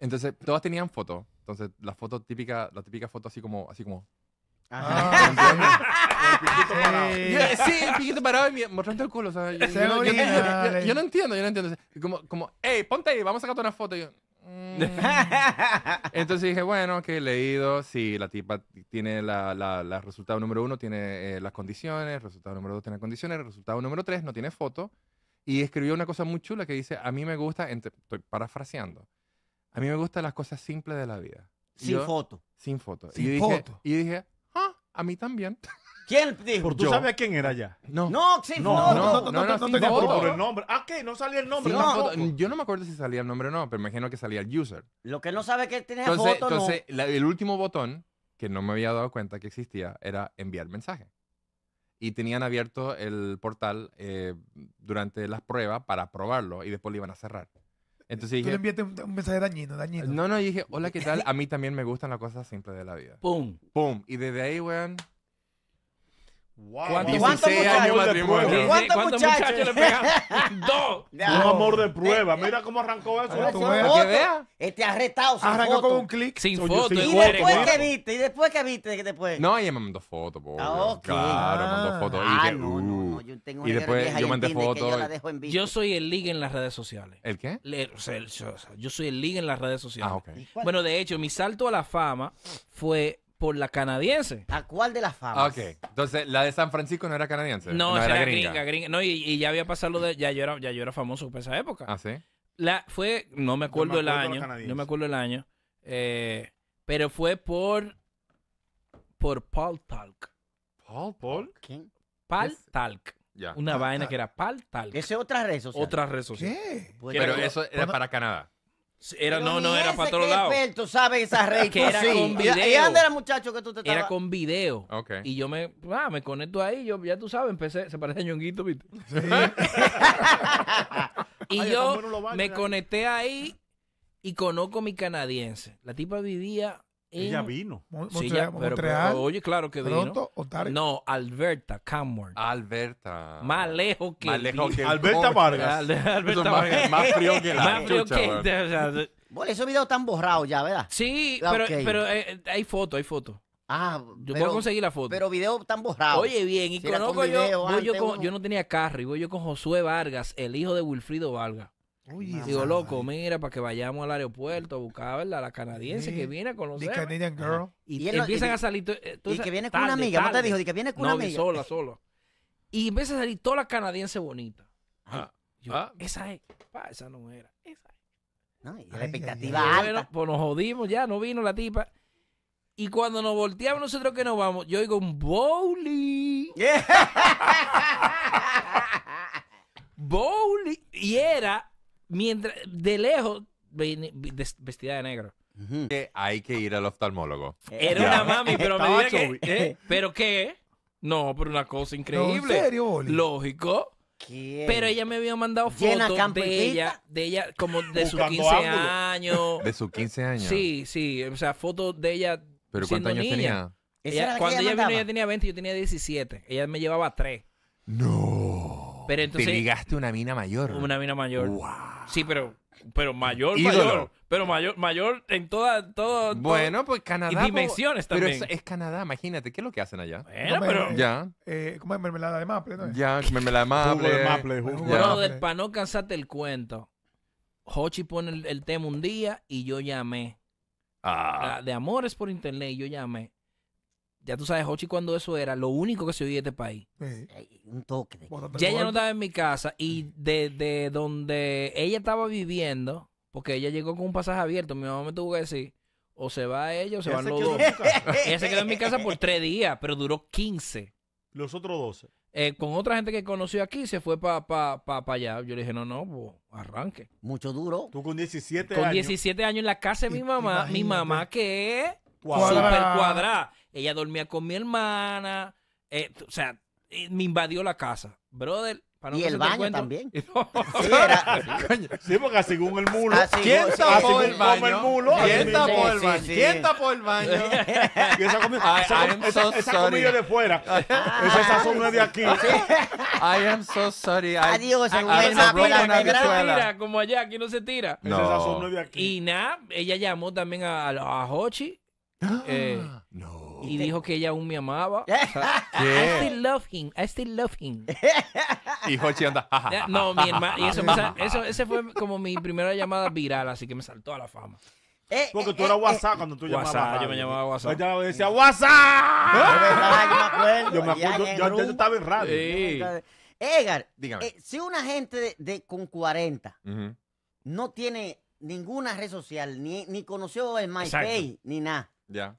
Entonces, todas tenían fotos. Entonces, la foto típica, la típica foto así como, así como. parado. Ah. sí, el piquito parado y mostrando el culo. ¿sabes? yo, no entiendo, yo no entiendo. Como, como, hey, ponte ahí, vamos a sacar una foto. Mm". *laughs* entonces dije, bueno, que he leído, si sí, la tipa tiene la, resultado número uno, tiene eh, las condiciones, resultado número dos tiene condiciones, resultado número tres no tiene foto. Y escribió una cosa muy chula que dice, a mí me gusta, estoy parafraseando, a mí me gustan las cosas simples de la vida. Sin foto. Sin foto. Sin y foto. Dije, y dije, ah, a mí también. *laughs* ¿Quién dijo? ¿Tú sabías quién era ya? No. No, sin no, foto. No, no, no, no, por el nombre. Ah, ¿qué? No salía el nombre. Yo no me acuerdo si salía el nombre o no, pero me imagino que salía el user. Lo que no sabe es que tenía entonces, foto, Entonces, el último botón que no me había dado cuenta que existía era enviar mensaje. Y tenían abierto el portal eh, durante las pruebas para probarlo y después lo iban a cerrar. Entonces Tú dije, le enviaste un, un mensaje dañino, dañino. no, no, dije, hola, ¿qué tal? *laughs* A mí también me gustan las cosas simples de la vida. ¡Pum! ¡Pum! Y desde ahí, weón, Wow. ¿Cuántos muchachos? matrimonio. ¿Cuántos muchachos? le pegan? *laughs* Dos. Un amor de prueba. Mira cómo arrancó eso. Este arretado Arrancó con un clic. Sin foto. y después que viste, y después que viste, después. No, ella me mandó fotos, ah, Claro, me mandó fotos. y ah, no, uh. tengo después yo mandé fotos. Yo, soy el ligue en las redes sociales. ¿El qué? yo, soy el ligue en las redes sociales. Ah, Bueno, de hecho, mi salto a la fama fue por la canadiense. ¿A cuál de las famas? Ok, entonces la de San Francisco no era canadiense. No, era, gringa. gringa, No, y, ya había pasado lo de. Ya yo, era, ya yo era famoso por esa época. Ah, sí. La, fue, no me acuerdo, el año. No me acuerdo el año. pero fue por. Por Paul Talk. ¿Paul? ¿Paul? ¿Quién? Paul Talk. Una vaina que era Paul Talk. Esa es otra red social. Otra red social. ¿Qué? Pero eso era para Canadá. Era, no, no, era para todos lados. Tú sabes esa redes que era sí. con video. ¿Y dónde era muchacho que tú te Era con video. Okay. Y yo me, ah, me conecto ahí, yo ya tú sabes, empecé, se parece a Ñonguito, ¿viste? Sí. y *laughs* yo, me conecté ahí y conozco a mi canadiense. La tipa vivía ella vino. sí, pero, oye, claro que vino. No, Alberta, Camworth. Alberta. Más lejos que. Alberta Vargas. Alberta Más, frío que la Más frío bueno, esos videos están borrados ya, ¿verdad? Sí, pero, pero eh, eh, hay fotos, hay fotos. Ah, yo puedo conseguir la foto. Pero videos están borrados. Oye, bien, y conozco yo. Ah, yo, con, yo, no tenía carro, y voy yo con Josué Vargas, el hijo de Wilfrido Vargas. Uy, Digo, loco, mira, para que vayamos al aeropuerto a buscar ¿verdad? la canadiense que viene con los The Canadian Girl. Y, empiezan a salir. Eh, y que viene con una amiga, dijo? Y que viene con una amiga. sola, sola. Y empieza a salir toda la canadiense bonita. Ah, Yo, ah. Esa es. esa no era. Esa es. No, la expectativa Bueno, pues nos jodimos ya, no vino la tipa. Y cuando nos volteamos nosotros que nos vamos, yo digo un bowling. *laughs* bowling. Y era mientras de lejos vestida de negro. Que hay que ir al oftalmólogo. Era una mami, pero me dijo ¿eh? ¿Pero qué? No, pero una cosa increíble. ¿En serio, Lógico. ¿Qué? Pero ella me había mandado fotos de ella, de ella como de sus 15 años. ¿De sus 15 años? Sí, sí. O sea, fotos de ella. ¿Pero cuántos años tenía? cuando ella, vino, ella tenía 20, yo tenía 17. Ella me llevaba 3. No. Pero entonces, Te ligaste una mina mayor. Una mina mayor. Wow. Sí, pero, pero mayor, mayor. Pero mayor, mayor en toda, todo. Bueno, pues Canadá. Y pues, dimensiones también. Pero es, Canadá, imagínate, ¿qué es lo que hacen allá? Bueno, pero. Eh, ya. Eh, ¿Cómo es mermelada de maple? Ya, mermelada de maple. jugo de maple. para no cansarte el cuento, Hochi pone el, tema un día y yo llamé. Ah. ah de amores por internet, y yo llamé. Ya tú sabes, Hochi, cuando eso era, lo único que se oía de este país. Un toque de. ya ella no estaba en mi casa y desde mm. donde ella estaba viviendo, porque ella llegó con un pasaje abierto, mi mamá me tuvo que decir, o se va ella o se van los dos. *laughs* ella se quedó en mi casa por tres días, pero duró 15. Los otros 12. Eh, con otra gente que conoció aquí, se fue para allá. Yo le dije, no, no, pues, arranque. Mucho duro. Tú con 17 años. Con 17 años en la casa de mi mamá, mi mamá que es super cuadrada ella dormía con mi hermana, eh, o sea, eh, me invadió la casa. Brother, y el baño también. *laughs* Sí, *laughs* sí. sí, porque según el mulo. Así, ¿Quién tapó el baño? ¿Quién tapó el baño? ¿Quién tapó el baño? esa comida, esa, de fuera. *laughs* Ah, esa sazón de aquí. I am so sorry. Adiós, según el tira como allá, aquí no se tira. Esa sazón de aquí. Y nada, ella llamó también a, a, Hochi. Ah. Eh, no. Y dijo que ella aún me amaba. *laughs* I still love him. I still love him. Y Hochi anda. no, mi hermano. Y eso, *laughs* eso, ese fue como mi primera llamada viral, así que me saltó a la fama. Eh, Porque tú eh, eras eh, WhatsApp cuando tú WhatsApp, llamabas. Yo me llamaba WhatsApp. Yo decía WhatsApp. yo me acuerdo. yo, yo, yo, estaba en radio. Edgar, Dígame. si una gente de, con 40 no tiene ninguna red social, ni, ni conoció el MyPay ni nada. Ya.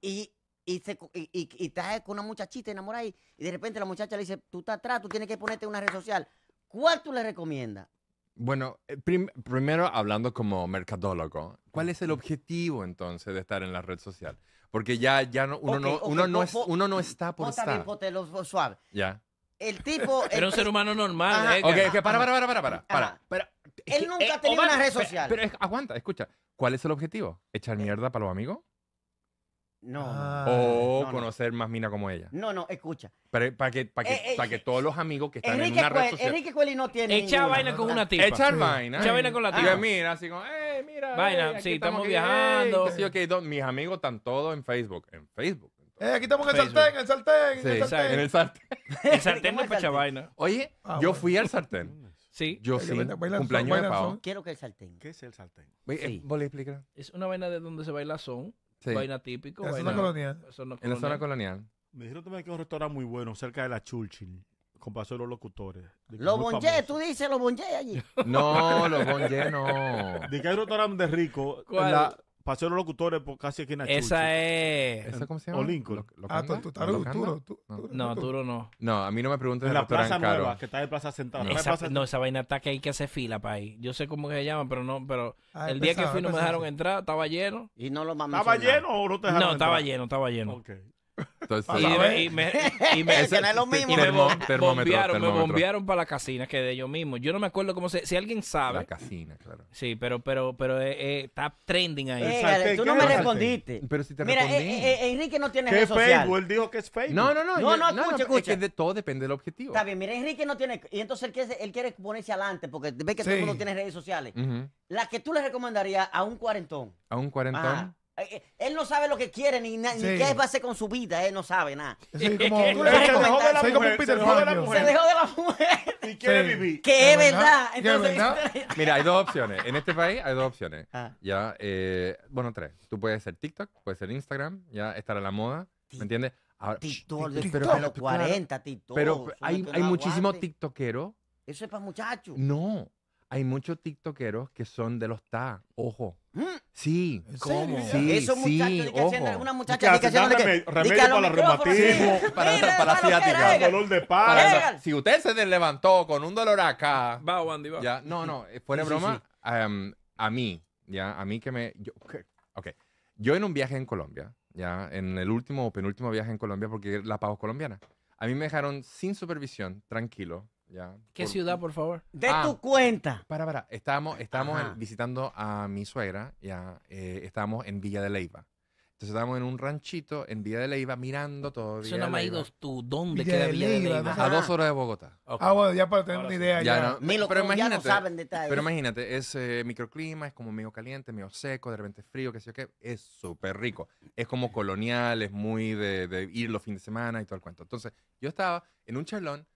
Y y, y, y, estás con una muchachita enamorada y, y de repente la muchacha le dice, tú estás atrás, tú tienes que ponerte en una red social. ¿Cuál tú le recomiendas? Bueno, eh, primero hablando como mercadólogo, ¿cuál es el objetivo entonces de estar en la red social? Porque ya, ya uno, no, uno, no, es, uno no está por estar. Bien, lo suave. Ya. El tipo... *laughs* Era un ser humano normal. que para, para, para, para, para, Él nunca eh, ha tenido una red social. pero, aguanta, escucha. ¿Cuál es el objetivo? ¿Echar eh. mierda para los amigos? No. Ah. o conocer más mina como ella. No, no, escucha. Eh, para que, para que, eh, eh, para que todos los amigos que están en una red social. Enrique Cueli no tiene. Echa vaina con una tipa. Echar vaina. Echa vaina con la tipa. mira, así como, eh, mira. Vaina, sí, estamos, viajando. mis amigos están todos en Facebook. En Facebook. Eh, aquí estamos en el sartén, en el sartén, sí, en el sartén. *laughs* el sartén. el sartén no es vaina. Oye, ah, yo fui al sartén. Sí. Yo sí. Cumpleaños de Pau. Quiero que el sartén. ¿Qué es el sartén? voy ¿Vos le explicar? Es una vaina de donde se baila son. Vaina típico. En la zona colonial. colonial. Me dijeron también que es un restaurante muy bueno cerca de la Churchill. Con paso de los locutores. los Bonje, tú dices los Bonje allí. No, los Bonje no. *laughs* De que hay un restaurante rico. ¿Cuál? la, Paseo los locutores por pues, casi aquí en chucha. Esa es. ¿Esa cómo se llama? O ah, tú, tú, tú, No, Turo no. No, a mí no me preguntes de la Plaza Nueva, que está en Plaza Sentada. No. Esa, no, esa vaina está que hay que hacer fila para ahí. Yo sé cómo se llama, pero no, pero ah, el día que fui no me dejaron entrar, estaba lleno. ¿Estaba lleno o no te dejaron No, estaba lleno, estaba lleno. Ok. Entonces, y, me, y, me, *laughs* y bombearon, bombearon para la casina, que de ellos mismos. Yo no me acuerdo cómo se. Si alguien sabe. La casina, claro. Sí, pero, pero, pero eh, eh, está trending ahí. Eh, tú no me respondiste. Pero si te Mira, eh, Enrique no tiene ¿Qué redes sociales. Facebook? Él dijo que es Facebook. No, no, no. No, no, escucha, escucha. Es de, todo depende del objetivo. Está bien, mira, Enrique no tiene. Y entonces él quiere, él quiere ponerse adelante porque ve que todo el mundo tiene redes sociales. La que tú le recomendarías a un cuarentón. A un cuarentón. Eh, él no sabe lo que quiere ni, qué va a hacer con su vida. Él no sabe nada. *laughs* como, se, dejó de la mujer, se dejó de la mujer. de Y quiere vivir. Que es verdad. *laughs* Mira, hay dos opciones. En este país hay dos opciones. Ah. Ya, eh, bueno, tres. Tú puedes ser TikTok, puedes ser Instagram, ya estar a la moda. ¿Me entiendes? TikTok, pero, a los 40, TikTok. Pero hay, muchísimos TikTokeros. Eso es para muchachos. No, hay muchos tiktokeros que son de los TA, ojo. ¿Mm? Sí, ¿cómo? Sí, sí, ojo. una muchacha que haciendo que remedio para el reumatismo, para, para ciática, dolor de espalda. Si usted se levantó con un dolor acá, va va. Ya, no, no, eh, fue una broma, a mí, ya, a mí que me yo, ok. Yo en un viaje en Colombia, ya, en el último penúltimo viaje en Colombia porque la pago colombiana. A mí me dejaron sin supervisión, tranquilo, ¿Qué ciudad, por favor? De ah, tu cuenta. Para, para. estamos visitando a mi suegra, ya. Eh, estábamos en Villa de Leiva. Entonces estábamos en un ranchito en Villa de Leiva mirando todo. no me tú. ¿Dónde queda Villa de Leiva? A dos horas de Bogotá. Ah, bueno, ya para tener una idea. Ya, pero imagínate, Pero imagínate, es eh, microclima, es como medio caliente, medio seco, de repente frío, qué sé yo qué. Es súper rico. Es como colonial, es muy de, de ir los fines de semana y todo el cuento. Entonces yo estaba en un charlón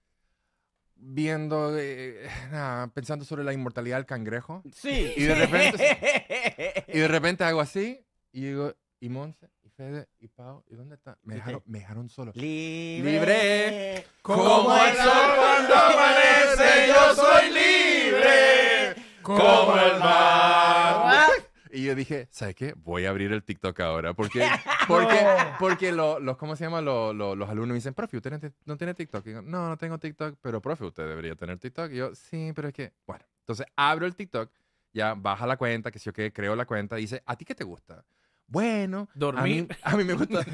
viendo, eh, *sighs* pensando sobre la inmortalidad del cangrejo. Sí. Y de repente, *laughs* y de repente hago así y digo, y Monse, y Fede, y Pau, ¿y dónde están? Me dejaron, me solo. Libre, Como el sol cuando amanece, yo soy libre. Como el mar. Y yo dije, ¿sabes qué? Voy a abrir el TikTok ahora. Porque, *laughs* porque, porque los, ¿cómo se llama? los alumnos me dicen, profe, ¿usted no, tiene TikTok? Y no, no tengo TikTok, pero profe, usted debería tener TikTok. Y yo, sí, pero es que, bueno. Entonces abro el TikTok, ya baja la cuenta, que si yo que creo la cuenta, dice, ¿a ti qué te gusta? Bueno, A mí, me gusta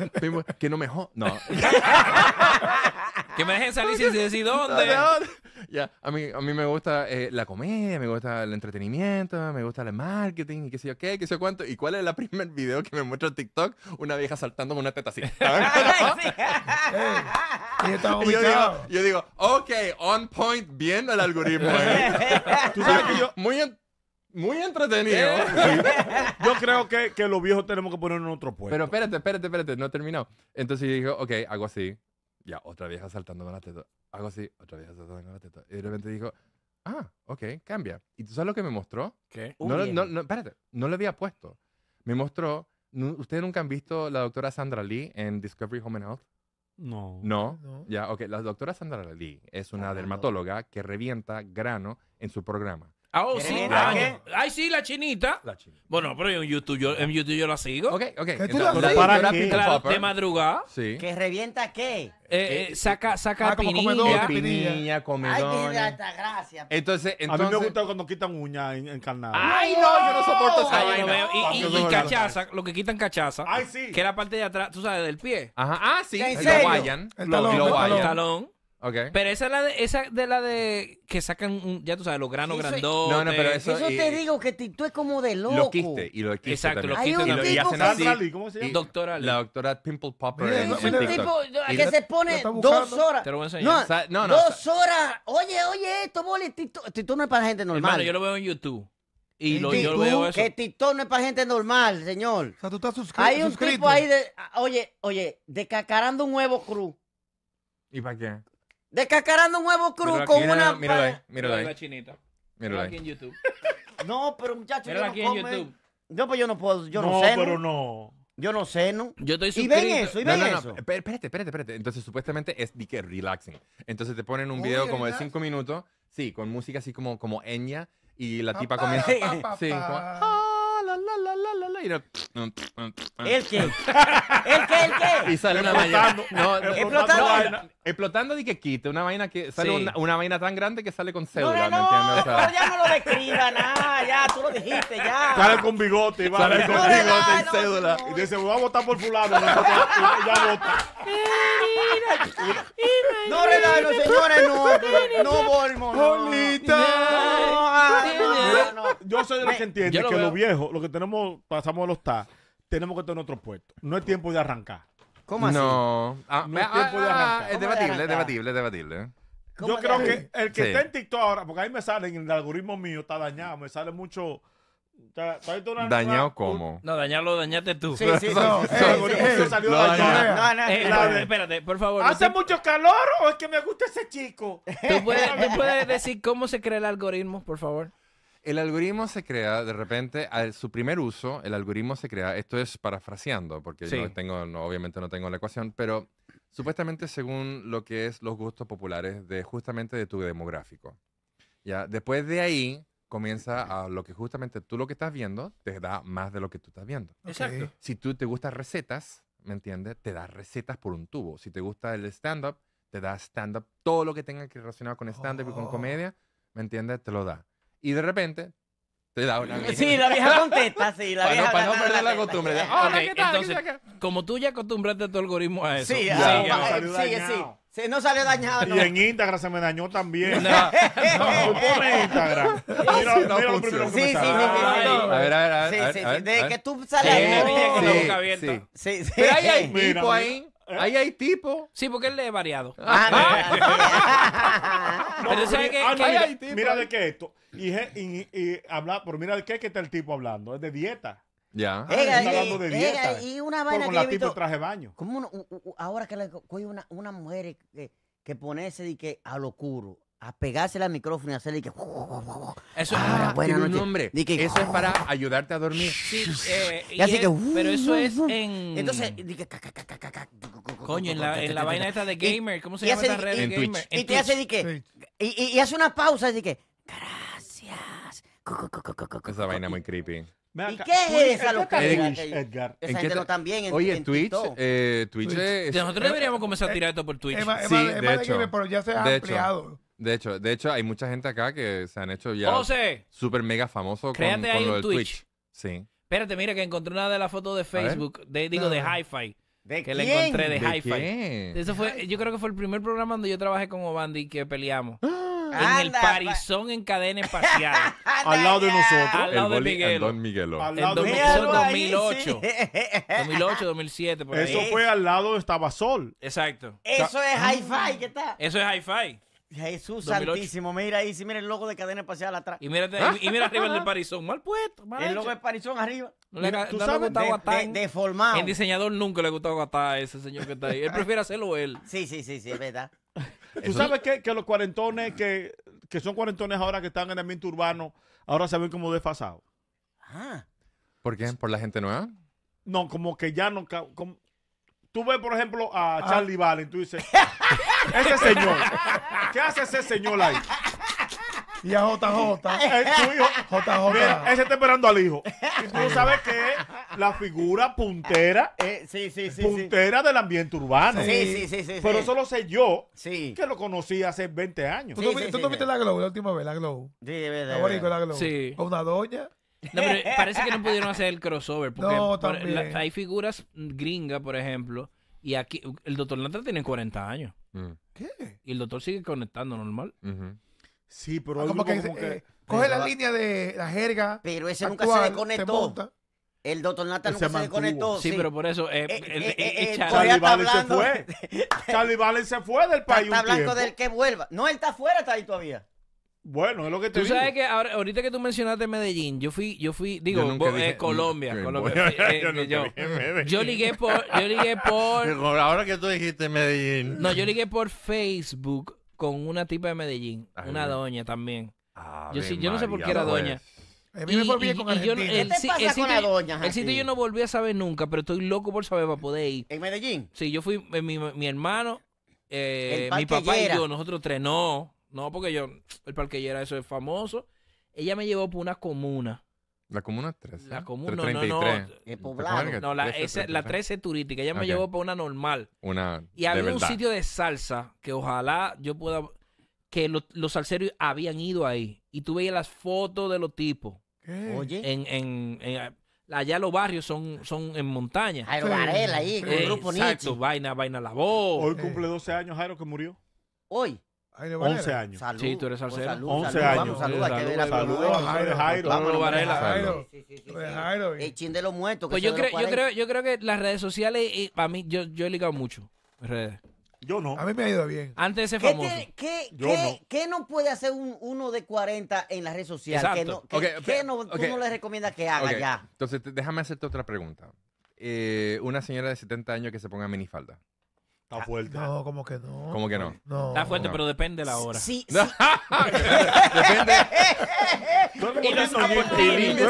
que no me No. *laughs* Que me dejen salir sin decir dónde. Ya, a mí, a mí me gusta eh, la comedia, me gusta el entretenimiento, me gusta el marketing y qué sé yo qué, qué sé yo cuánto. ¿Y cuál es el primer video que me muestra TikTok? Una vieja saltando con una teta así. *laughs* *laughs* yo digo, yo digo, ok, on point, bien el algoritmo. ¿eh? *laughs* ¿Tú sabes que yo, muy muy entretenido. Yo creo que, que, los viejos tenemos que poner en otro puesto. Pero espérate, espérate, espérate, no he terminado. Entonces yo digo, ok, hago así ya, otra vieja saltando con la teta. Hago así, otra vieja saltando con la teta. Y de repente dijo, ah, ok, cambia. ¿Y tú sabes lo que me mostró? ¿Qué? No, no, no, espérate, no lo había puesto. Me mostró, ¿ustedes nunca han visto la doctora Sandra Lee en Discovery Home and Health? No. No. Ya, ok. La doctora Sandra Lee es una ah, dermatóloga que revienta grano en su programa. Ah, sí. Ay, sí, la chinita. Bueno, pero yo en YouTube yo, la sigo. Ok, ok. ¿Para de madrugada. ¿Que revienta qué? Eh, eh, eh saca ah, saca pinilla. Pinilla, Ay, hasta gracia. Entonces, entonces... A mí me gusta cuando quitan uñas encarnadas. Ay, no, yo no soporto esa y, cachaza, lo que quitan cachaza. Ay, sí. Que es la parte de atrás, tú sabes, del pie. Ajá, ah, sí. Lo El talón. Lo vayan. El talón. Pero esa es la de, esa de la de que sacan, ya tú sabes, los granos grandotes. No, no, pero eso. Eso te digo que tú es como de loco. y Exacto, también. que lo Hay un y, tipo ¿Cómo se llama? Doctora La doctora Pimple Popper. Es, un tipo que se pone dos horas. Te lo voy a enseñar. No, no, dos horas. Oye, oye, esto boli, tito no es para gente normal. Hermano, yo lo veo en YouTube. Y lo, yo veo eso. Que TikTok no es para gente normal, señor. O sea, tú estás suscrito. Hay un tipo ahí de. Oye, oye, de cacarando un huevo cru. ¿Y para qué? Descascarando un huevo cruz con una. Míralo ahí, míralo ahí. Míralo aquí en YouTube. *laughs* No, pero muchachos, yo no aquí en YouTube. No, pues yo no puedo, yo no, no pero no. Yo no ¿no? Yo estoy suscrito. Y ven eso, y ven eso. Espérate, espérate, espérate. Entonces, supuestamente es de que relaxing. Entonces te ponen un video como de cinco minutos, sí, con música así como, como Enya, y la tipa comienza. *laughs* Sí, como la, Y ¿El qué? ¿El qué? ¿El qué? Y sale una vaina. explotando. explotando de que quite. Una vaina que sale una, vaina tan grande que sale con cédula No, no, ya no lo describa, nada. Ya, tú lo dijiste, ya. Sale con bigote, Sale con bigote y cédula. Y dice, voy a votar por fulano. ya vota. No no, no, señores, no. No, *laughs* yo soy de que entiende que los viejos, lo que tenemos, pasamos a los ta tenemos que tener en otro puesto. No es tiempo de arrancar. ¿Cómo así? Ah, no. es ah, tiempo de ah, arrancar. es debatible, es debatible, es debatible. Yo creo que el que esté en TikTok ahora, porque ahí me sale en el algoritmo mío está dañado, me sale mucho ¿Dañado cómo? No, dañarlo dañate tú. Sí, sí, no. *laughs* Eh, salió eh, espérate, por favor. ¿Hace mucho calor o es que me gusta ese chico? ¿Tú *laughs* puedes, decir cómo se crea el algoritmo, por favor? El algoritmo se crea, de repente, a su primer uso, el algoritmo se crea, esto es parafraseando, porque yo tengo, obviamente no tengo la ecuación, pero supuestamente según lo que es los gustos populares de justamente de tu demográfico. ¿ya? Después de ahí comienza a lo que justamente tú lo que estás viendo te da más de lo que tú estás viendo. Exacto. Si tú te gustan recetas, ¿me entiendes? Te da recetas por un tubo. Si te gusta el stand-up, te da stand-up. Todo lo que tenga que relacionar con stand-up y con oh. comedia, ¿me entiendes? Te lo da. Y de repente te da una Sí, la vieja contesta, sí, la para No, perder la, costumbre. Ah, entonces, como tú ya acostumbraste a tu algoritmo a eso. Sí, sí, sí, sí. Se no sale dañado. Y no. en Instagram se me dañó también. No, *laughs* no. Tú pones Instagram. Mira, mira lo primero que sí, me sale. Sí, sí, sí, A ver, a ver, a ver. Sí, sí, sí. Desde que tú sales ahí. Con la boca abierta. Sí, sí. Pero ahí hay tipo ahí. ¿Eh? Ahí hay tipo. Sí, porque él es variado. Ah, ah no. *laughs* pero sabes que, ah, no, mira, hay tipo mira de qué esto. Y, y, y, y habla, pero mira de qué que está el tipo hablando. Es de dieta. Ya. está hablando de dieta. y una vaina con que la tipo traje baño. Como uno, ahora que le coge una, una mujer que, que ponerse de que a locuro, a pegarse al micrófono y hacerle que. Eso ah, buena noche. Nombre. Y que, eso es para *laughs* ayudarte a dormir. Sí, eh, así que, pero eso es en. Entonces, que, coño, en la, en la vaina esta de gamer, ¿cómo se llama esta red de gamer? Y te hace de que. Y, hace una pausa y de que. Esa vaina muy creepy. ¿Y qué es esa locura? Edgar. Esa gente lo también. Oye, eh, Twitch. Twitch Nosotros eh, deberíamos eh, comenzar a tirar esto por Twitch. Sí, de hecho. ya se ha ampliado. De hecho, de hecho, hay mucha gente acá que se han hecho ya super mega famoso con, con ahí lo Twitch. Sí. Espérate, mira que encontré una de las fotos de Facebook, digo, de ah. Hi-Fi. que quién? le encontré de, hi Hi-Fi. Eso fue, yo creo que fue el primer programa donde yo trabajé con Obandi que peleamos. ¡Ah! en el Parizón en cadena espacial. *laughs* al lado de nosotros. el de Miguel. Don Miguelo. en 2008. 2008, 2007. Eso fue al lado de estaba Sol. Exacto. Eso es ah. hi-fi, ¿qué tal? Eso es hi-fi. Jesús santísimo, mira ahí, si mira el logo de cadena espacial atrás. Y, mira arriba el *laughs* Parizón, mal puesto. el logo de Parizón arriba. ¿Tú sabes? le Deformado. El diseñador nunca le gustaba a ese señor que está ahí. Él *laughs* prefiere hacerlo él. Sí, sí, sí, sí, es verdad. Tú sabes que, que los cuarentones que, son cuarentones ahora que están en el ambiente urbano, ahora se ven como desfasados. Ah. ¿Por qué? ¿Por la gente nueva? No, como que ya no. tú ves, por ejemplo, a ah. Charlie Valen, tú dices, *laughs* ese señor, ¿qué hace ese señor ahí? Y a JJ. El tuyo. JJ. Mira, ese está esperando al hijo. Y tú sabes que la figura puntera. Eh, sí, sí, sí. Puntera del ambiente urbano. Sí, sí, sí. sí Pero eso lo sé yo. Sí. Que lo conocí hace 20 años. ¿Tú, no viste la Glow la última vez? La Glow. Sí, de verdad. Favorito, la Glow. Sí. O una doña. No, pero parece que no pudieron hacer el crossover. Porque no, también. hay figuras gringas, por ejemplo. Y aquí, el doctor Nata tiene 40 años. Mm. ¿Qué? Y el doctor sigue conectando normal. Sí, pero ah, como, que, eh, coge la, línea de la jerga. Pero ese nunca se desconectó. El doctor Nata nunca se, desconectó. Sí, pero por eso. Eh, eh, Charlie Valen se fue. *laughs* Charlie Valen se fue del país. Está blanco del que vuelva. No, él está afuera, está ahí todavía. Bueno, es lo que te Tú sabes que ahora, ahorita que tú mencionaste Medellín, yo fui, yo fui, digo, Colombia, yo, yo, ligué por, yo ligué por. *laughs* Ahora que tú dijiste Medellín. No, yo ligué por Facebook con una tipa de Medellín, una doña también. Yo, no sé por qué era pues. doña. doña? El sitio yo no volví a saber nunca, pero estoy loco por saber para poder ir. ¿En Medellín? Sí, yo fui, eh, mi, hermano, eh, mi papá y yo, nosotros tres. No, no, porque yo, el era eso es famoso. Ella me llevó por una comuna la Comuna 13. La Comuna, 33. no, no, no. la, esa, la 13 es turística. Ella me llevó para una normal. Una. Y había un sitio de salsa que ojalá yo pueda. Que los salseros habían ido ahí. Y tú veías las fotos de los tipos. ¿Qué? Oye. En, en, allá los barrios son, son en montaña. Jairo sí. Varela ahí, con un eh, grupo Exacto, vaina, vaina la voz. Hoy cumple 12 años Jairo que murió. Hoy. 11 años. Sí, tú eres pues salsero. 11 años. Saludos Jairo. Jairo. Vámonos, Jairo. Jairo. El chin de los muertos. Pues yo creo, yo, creo, que las redes sociales, eh, para mí, yo, he ligado mucho. Redes. Yo no. A mí me ha ido bien. Antes de famoso. ¿Qué, no. puede hacer uno de 40 en las redes sociales? ¿Qué no, no le recomiendas que haga ya? Entonces, déjame hacerte otra pregunta. Eh, una señora de 70 años que se ponga minifalda. Está fuerte. No, como que no. ¿Cómo que no? Está fuerte, pero depende de la hora. Sí, *laughs* Depende. Y y la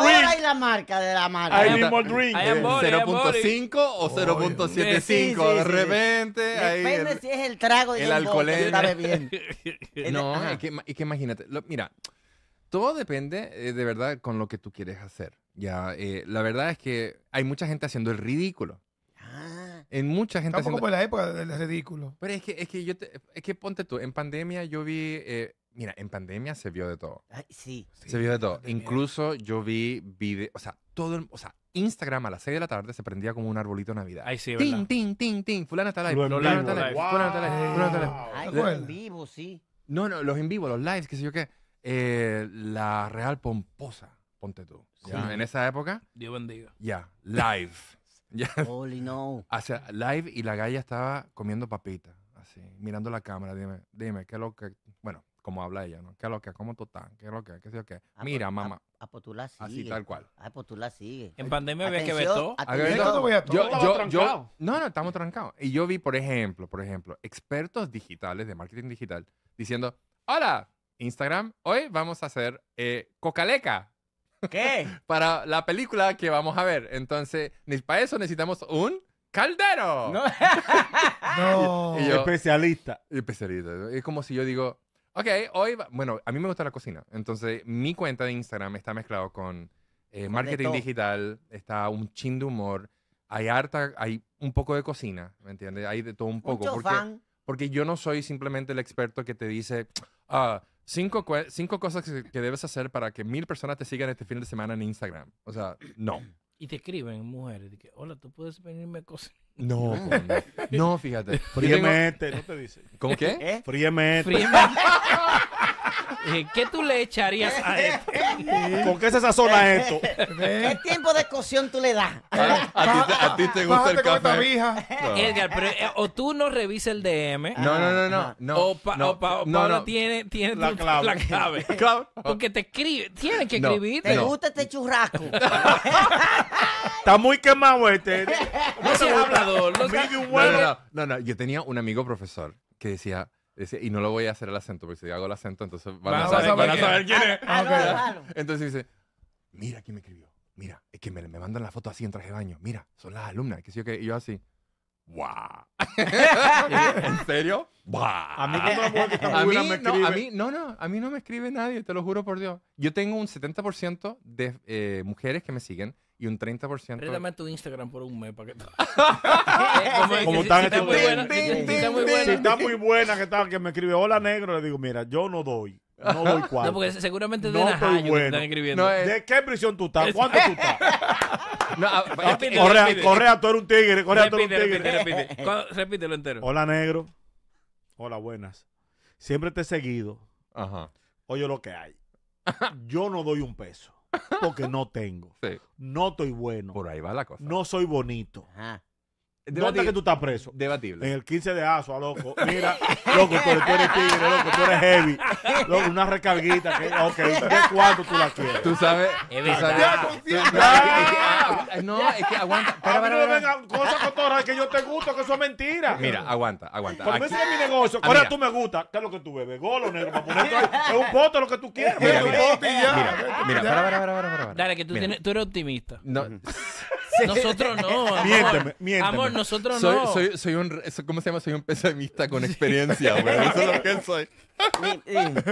hora y la marca de la marca. need more drink. 0.5 o 0.75. de repente, ahí Depende si es el trago y el alcohol *laughs* no, es que, imagínate, mira, todo depende eh, de verdad con lo que tú quieres hacer. Ya, eh, la verdad es que hay mucha gente haciendo el ridículo. Ah, en mucha gente. Tampoco haciendo... por la época del ridículo. Pero es que, es que yo es que ponte tú, en pandemia yo vi, eh, mira, en pandemia se vio de todo. Ay, sí. Se vio de todo. Incluso yo vi video, o sea, todo, o sea, Instagram a las 6 de la tarde se prendía como un arbolito de Navidad. ahí sí, ¿verdad? Tin, tin, tin, tin, fulana está live, fulana está live, fulana está live, fulana está live. Ay, en vivo, sí. No, no, los en vivo, los lives, qué sé yo qué. Eh, la Real Pomposa, ponte tú. En esa época. Dios bendiga. Ya, live. *laughs* Holy no. Hacia live y la galla estaba comiendo papita, así, mirando la cámara. Dime, dime, ¿qué es lo que. Bueno, como habla ella, ¿no? ¿Qué es lo que? ¿Cómo tú estás? ¿Qué es lo que? ¿Qué sé yo qué? Ah, pues, Mira, ah, mamá. Ah, pues, así, tal cual. Pues, en pandemia ¿ves que ver todo. voy yo, no, no, estamos trancados. Y yo vi, por ejemplo, por ejemplo, expertos digitales de marketing digital diciendo, hola, Instagram. Hoy vamos a hacer eh, cocaleca. ¿Qué? *laughs* para la película que vamos a ver. Entonces, para eso necesitamos un caldero. No. *laughs* no. Y, especialista. Especialista. Es como si yo digo, ok, hoy, bueno, a mí me gusta la cocina. Entonces, mi cuenta de Instagram está mezclado con eh, marketing digital, está un chin de humor, hay harta, hay un poco de cocina, ¿me entiendes? Hay de todo un poco. porque, porque yo no soy simplemente el experto que te dice, ah, Cinco, cinco cosas que, debes hacer para que mil personas te sigan este fin de semana en Instagram. O sea, no. *clears throat* Y te escriben mujeres, de que, hola, tú puedes venirme a cosas. No, no, fíjate. *laughs* fríamente no te dice. ¿Cómo qué? ¿Eh? fríamente *laughs* ¿Qué tú le echarías a esto? *laughs* ¿Con qué se sazona esto? ¿Qué *laughs* tiempo de cocción tú le das? ¿A, ti te, gusta el café? Edgar, pero eh, o tú no revisas el DM. No, no, no, no. no o, Pablo no, tiene, la, *laughs* clave. Porque te escribe, Tienes que escribir. ¿Te gusta este churrasco? Está muy quemado este. No hablador. no, no, no. Yo tenía un amigo profesor que decía y no lo voy a hacer el acento, porque si hago el acento, entonces van, a, saber, quién es. Ah, ah, entonces dice, mira quién me escribió. Mira, es que me, me mandan la foto así en traje de baño. Mira, son las alumnas. Que Y yo así, ¡guau! *laughs* ¿En serio? A mí, no, a mí, no, a mí no me escribe nadie, te lo juro por Dios. Yo tengo un 70% de eh, mujeres que me siguen y un 30%. Rédame tu Instagram por un mes para que. Como está muy buena. Si está muy buena, que, tal, que me escribe Hola Negro, le digo, mira, yo no doy. No doy cuánto. No, porque seguramente de no estoy bueno. están escribiendo. Eh. ¿De qué prisión tú estás? ¿Cuánto tú estás? *laughs* Ah, a, correa, tú eres un tigre. Correa, tú eres un tigre. Repite, repite. *laughs* Repítelo entero. Hola, negro. Hola, buenas. Siempre te he seguido. Ajá. Oye lo que hay. *laughs* Yo no doy un peso porque no tengo. No estoy bueno. Por ahí va la cosa. No soy bonito. Ajá. ¿Dónde es que tú estás preso? Debatible. En el 15 de Aso, loco. Mira, loco, tú, tú eres tigre, loco, tú eres heavy. Loco, una recarguita. Que, ok, ¿de cuánto tú la quieres? Tú sabes. No, es que aguanta que yo te gusto, que eso es mentira. Mira, aguanta, aguanta. Cuando mi negocio, ahora tú me gusta ¿Qué es lo que tú bebes? Golo, negro, Es un poto lo que tú quieres. Mira, mira, mira, mira, para, para, para, Dale, que tú, tú eres optimista. *laughs* Nosotros no. Amor. Miénteme, miénteme. Amor, nosotros no. Soy, soy, un, ¿cómo se llama? Soy un pesimista con experiencia, *laughs* Eso es lo que soy. Mm, mm.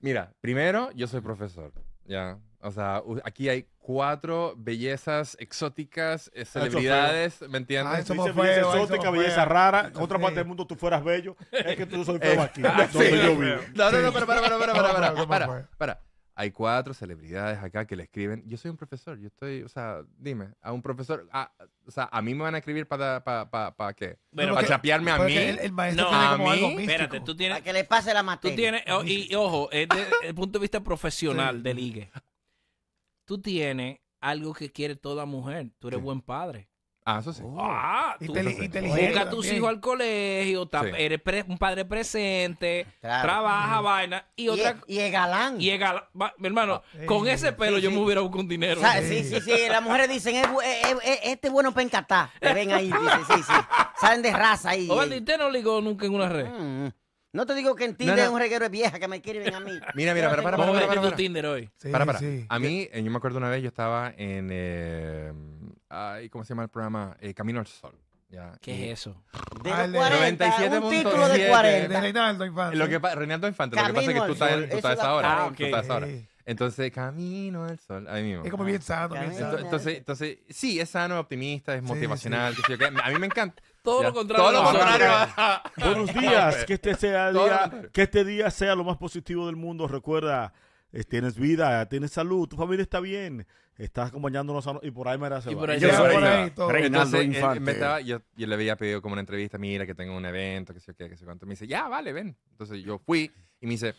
Mira, primero, yo soy profesor. Ya. O sea, aquí hay cuatro bellezas exóticas, eh, celebridades, ¿me entiendes? Dice belleza exótica, belleza rara. En otra parte del mundo tú fueras bello. Es que tú no soy feo eh, aquí. *laughs* Ah, donde yo vivo. No, no, no, para, para, para, para, para, para, para, para, Hay cuatro celebridades acá que le escriben. Yo soy un profesor, yo estoy, o sea, dime, a un profesor, a, o sea, a mí me van a escribir para, para, para, qué, para chapearme a mí. El, maestro No, tiene como a mí, algo Espérate, tú Para tienes. que le pase la Tú materia. tienes, oh, y, ojo, es desde el punto de vista profesional de ligue tú tienes algo que quiere toda mujer. Tú eres buen padre. Ah, eso sí. Oh, ah, tú a tus hijos al colegio, eres un padre presente, trabaja, vaina. Y, otra. Y, es galán. Y es galán. mi hermano, ah, con ese pelo yo me hubiera buscado un dinero. sí, sí, sí. Las mujeres dicen, eh, eh, eh, este es bueno para encatar. Ven ahí, dice, sí, sí. Salen de raza ahí. *laughs* Y usted no ligó nunca en una red. Mm. No te digo que en Tinder un reguero de vieja que me quiere venir a mí. *laughs* Mira, mira, para, para, para, ¿Cómo Vamos a ver para, para. Tinder hoy. Para, para. A mí, eh, yo me acuerdo una vez, yo estaba en. eh, ay, ¿Cómo se llama el programa? Eh, Camino al Sol. ¿ya? ¿Qué es eso? De los Ale. 40, un título de 40. De Reinaldo Infante. Lo que Reinaldo Infante, lo que pasa es que tú estás, tú estás ahora. Ah, Tú estás ahora. Entonces, camino al sol, ahí mismo. Es como bien sano, bien sano. Entonces, entonces, sí, es sano, optimista, es motivacional. A mí me encanta. Todo lo contrario. *laughs* Buenos días. Que este, sea día, que este día sea lo más positivo del mundo. Recuerda, eh, tienes vida, tienes salud, tu familia está bien. Estás acompañándonos y por ahí me era y por ahí, yo, le había pedido como una entrevista, mira que tengo un evento, que sé qué, que sé cuánto. Me dice, ya, vale, ven. Entonces yo fui y me dice,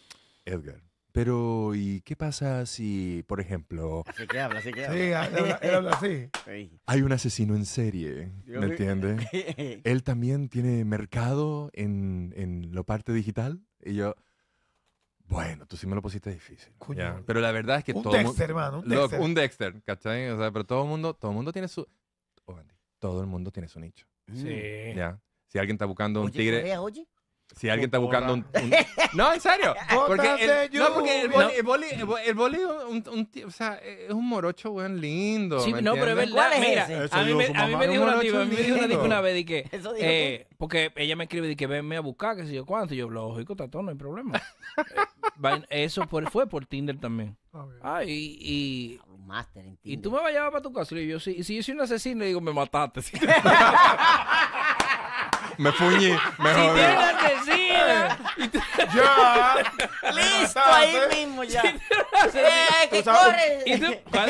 Edgar, pero, ¿y qué pasa si, por ejemplo... Así que habla, así que habla. Sí, habla, así. *laughs* Hay un asesino en serie, ¿me entiende *laughs* él también tiene mercado en, en la parte digital. Y yo, bueno, tú sí me lo pusiste difícil. Coño. Pero la verdad es que todo Un Dexter. un Dexter, ¿cachai? O sea, pero todo el mundo, todo mundo tiene su. Oh, todo el mundo tiene su nicho. Sí. Ya. Si alguien está buscando un tigre. Si alguien está buscando un, *laughs* No, en serio. Porque el, no, porque el boli, el boli, el un, o sea, es un morocho weón lindo. Sí, no, pero es verdad. Mira, a mí, me, a mí me dijo una una vez de que, eh, porque ella me escribe de que venme a buscar, que si yo cuánto. Y yo, lógico, tatón, no hay problema. *laughs* Eh, eso por- fue por Tinder también. Ah, y, y, y tú me vas a llevar para tu casa. Y yo, si si yo soy un asesino, le digo, me mataste. *laughs* Me fuñí, me si Ya. Listo, ahí mismo ya. Eh, que Y tú,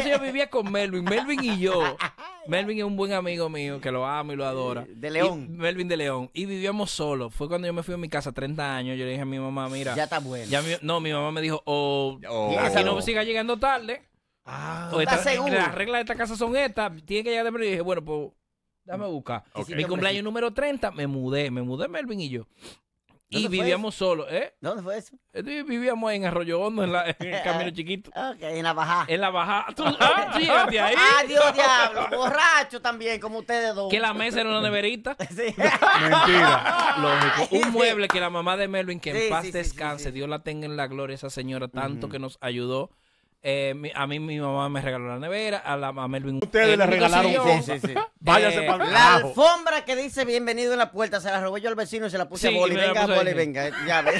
yo vivía con Melvin, Melvin y yo. Melvin es un buen amigo mío que lo amo y lo adora. De León. Melvin de León. Y vivíamos solos. Fue cuando yo me fui a mi casa, 30 años. Yo le dije a mi mamá, mira. Ya está bueno. no, mi mamá me dijo, oh, oh. no siga llegando tarde. Ah, o esta, las reglas de esta casa son estas. Tiene que llegar de Y dije, bueno, pues Déjame mm. buscar. Mi cumpleaños número 30, me mudé, me mudé Melvin y yo. Y vivíamos solos, ¿eh? ¿Dónde fue eso? Eh, vivíamos en Arroyo Hondo, en, la, el camino *laughs* chiquito. en la bajada. En la bajada. *laughs* ¿Tú, ah, Dios *laughs* diablo! Borracho también, como ustedes dos. Que la mesa era una neverita. Mentira. Lógico. Un mueble que la mamá de Melvin, que en paz descanse, Dios la tenga en la gloria, esa señora tanto que nos ayudó eh, a mí mi mamá me regaló la nevera, a, la, a Melvin. Ustedes eh, le regalaron Sí, sí, *laughs* Váyase eh, para La alfombra que dice bienvenido en la puerta se la robé yo al vecino y se la puse a Boli. Venga, Boli, venga. Ya *laughs*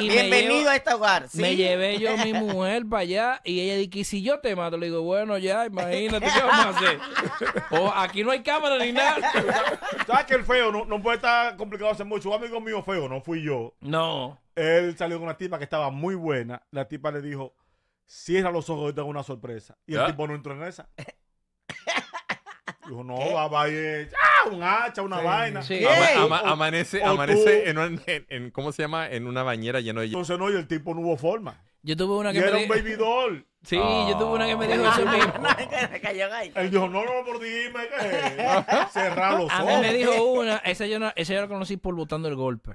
Y Bienvenido a este hogar. Me llevé yo a mi *laughs* mujer para allá y ella dice, si yo te mato? Le digo, bueno, ya, imagínate, ¿qué vamos a hacer? O oh, aquí no hay cámara ni nada. ¿Sabes que el feo no, no puede estar complicado hacer mucho? Un amigo mío feo, no fui yo. No. Él salió con una tipa que estaba muy buena. La tipa le dijo, cierra los ojos y tengo una sorpresa. Y el tipo no entró en esa. *laughs* Dijo, no, va, a ¡ah! un hacha, una vaina. amanece, amanece en, una, en, ¿cómo se llama? En una bañera lleno de... Entonces no, y el tipo no hubo forma. Yo tuve una que y era un baby doll. Sí, yo tuve una que me dijo eso mismo. *laughs* Él dijo, no, no, por dime que cerrar los ojos. A me dijo una, esa yo, no, esa yo la conocí por botando el golpe.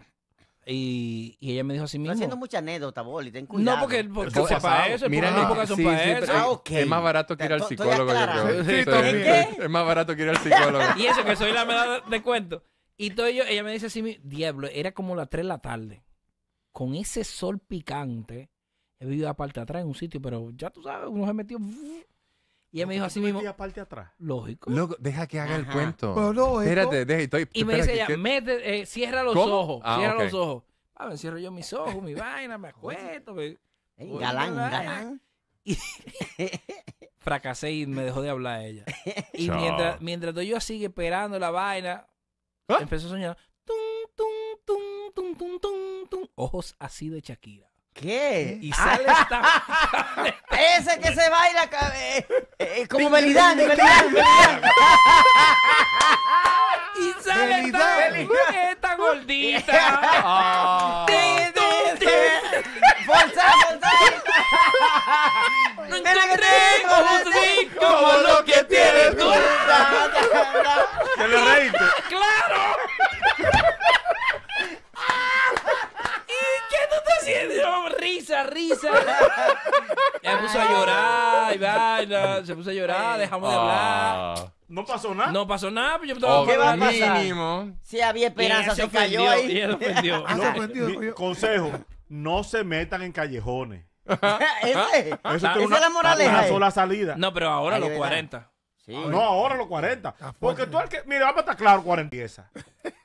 Y, ella me dijo así mismo. Está haciendo mucha anécdota, Boli, ten cuidado. No, porque es para eso. Mira, son para eso. Es más barato que ir al psicólogo, es más barato que ir al psicólogo. y eso, que soy la medalla de cuento. Y todo ello, ella me dice así, diablo, era como las 3 de la tarde. Con ese sol picante, he vivido aparte atrás en un sitio, pero ya tú sabes, uno se metió y ella me dijo así mismo. parte atrás? Lógico. deja que haga el cuento. Pero no, Espérate, deja, estoy. Y me dice ella, eh, cierra los ojos, ah, cierra los ojos. Ah, cierro yo mis ojos, mi vaina, me acuesto. *laughs* galán, galán. *laughs* Fracasé y me dejó de hablar ella. Y mientras, mientras yo sigue esperando la vaina, empecé ¿Ah? empezó a soñar. Tum, tum, tum, tum, tum, tum, tum. Ojos así de Shakira. ¿Qué? Y sale esta. *laughs* Ese que se baila eh, eh, como Belidán, Belidán, Belidán. Y sale Belidán. esta, esta gordita. ¡Bolsa, *laughs* ah. bolsa! ¡No encontré como, como lo que tienes tú! ¡Te *laughs* lo reíste! ¡Claro! Risa, risa. *laughs* Se puso a llorar Se puso a llorar, dejamos de hablar. Ah. No pasó nada. No pasó nada. Pues yo estaba ¿Qué va a pasar? Mínimo. Si había esperanza, se, cayó ahí. *laughs* Consejo: no se metan en callejones. *laughs* ¿Ese? Esa es la moraleja. Una sola salida. No, pero ahora los 40. Ah, no, ahora los 40. Porque tú al que. Mira, vamos a estar claro 40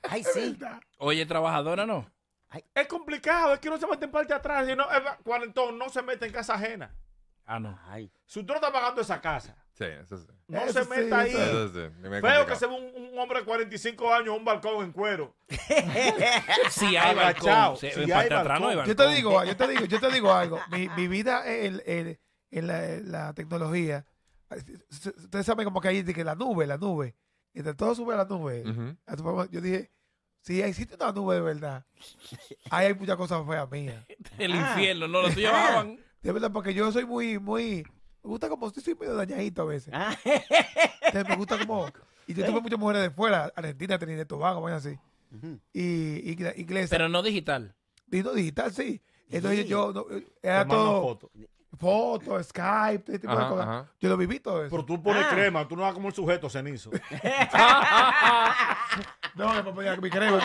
Ay, sí. Oye, trabajadora, no. Es complicado, es que no se meten parte atrás. No, cuarentón no se mete en casa ajena. Ah, no. Ay. Si usted no está pagando esa casa. Sí, eso sí. No se meta ahí. Veo que se ve un, hombre de 45 años un balcón en cuero. *laughs* si hay balcón. Si, hay atrás No hay Yo te digo, yo te digo, yo te digo algo. Mi, vida en, la, tecnología, ustedes saben como que hay que la nube, la nube. Entre todo sube a la nube. Yo dije, si existe una nube de verdad, ahí hay muchas cosas feas mías. El ah. infierno, no, lo tuyo ah. De verdad, porque yo soy muy, muy. Me gusta como si soy medio dañadito a veces. Ah. me gusta como. Y yo tuve muchas mujeres de fuera, Argentina, Trinidad Tobago, vaya así. Y, y Pero no digital. no digital, sí. Entonces yo. era todo fotos, Skype, todo tipo de cosas. Yo lo viví todo eso. Pero tú pones ah. crema, tú no vas como el sujeto cenizo. *laughs* no, no ponía mi crema.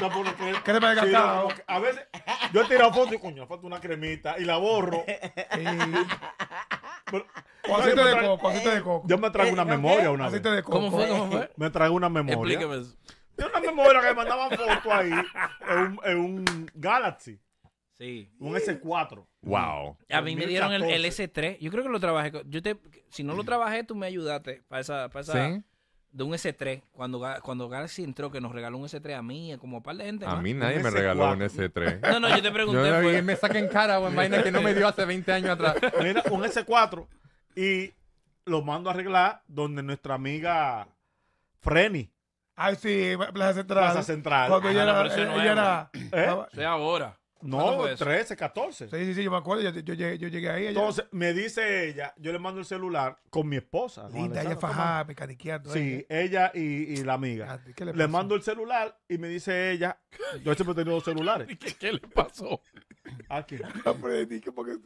crema. de casado. a veces yo he tirado fotos y coño, falta una cremita y la borro. Pero, de coco, de coco. Yo me traigo una eh, memoria una vez. de coco. ¿Cómo fue? ¿Cómo fue? Me traigo una memoria. Explíqueme eso. Yo una memoria que me mandaban fotos ahí en un Galaxy. Sí. Un S4. Wow. A mí me dieron el, S3. Yo creo que lo trabajé. Yo te, si no lo trabajé, tú me ayudaste para esa, para esa de un S3. Cuando, cuando Galaxy entró, que nos regaló un S3 a mí, como a par de gente. A mí nadie me regaló un S3. *laughs* No, no, yo te pregunté. yo, Me saquen cara o en que no me dio hace 20 años atrás. *laughs* Mira, un S4 y lo mando a arreglar donde nuestra amiga Freni. Ay, sí, Plaza Central. Plaza Central. Cuando ah, era, ¿Eh? ahora. ¿Eh? No, 13, 14. Sí, sí, sí, yo me acuerdo, yo, llegué, yo llegué ahí. Entonces, me dice ella, yo le mando el celular con mi esposa. Linda, ella fajada, mecaniqueando. Sí, eh. ella, y, la amiga. Ah, le, mando el celular y me dice ella, yo siempre he tenido dos celulares. qué, le pasó? ¿A quién? *laughs* que porque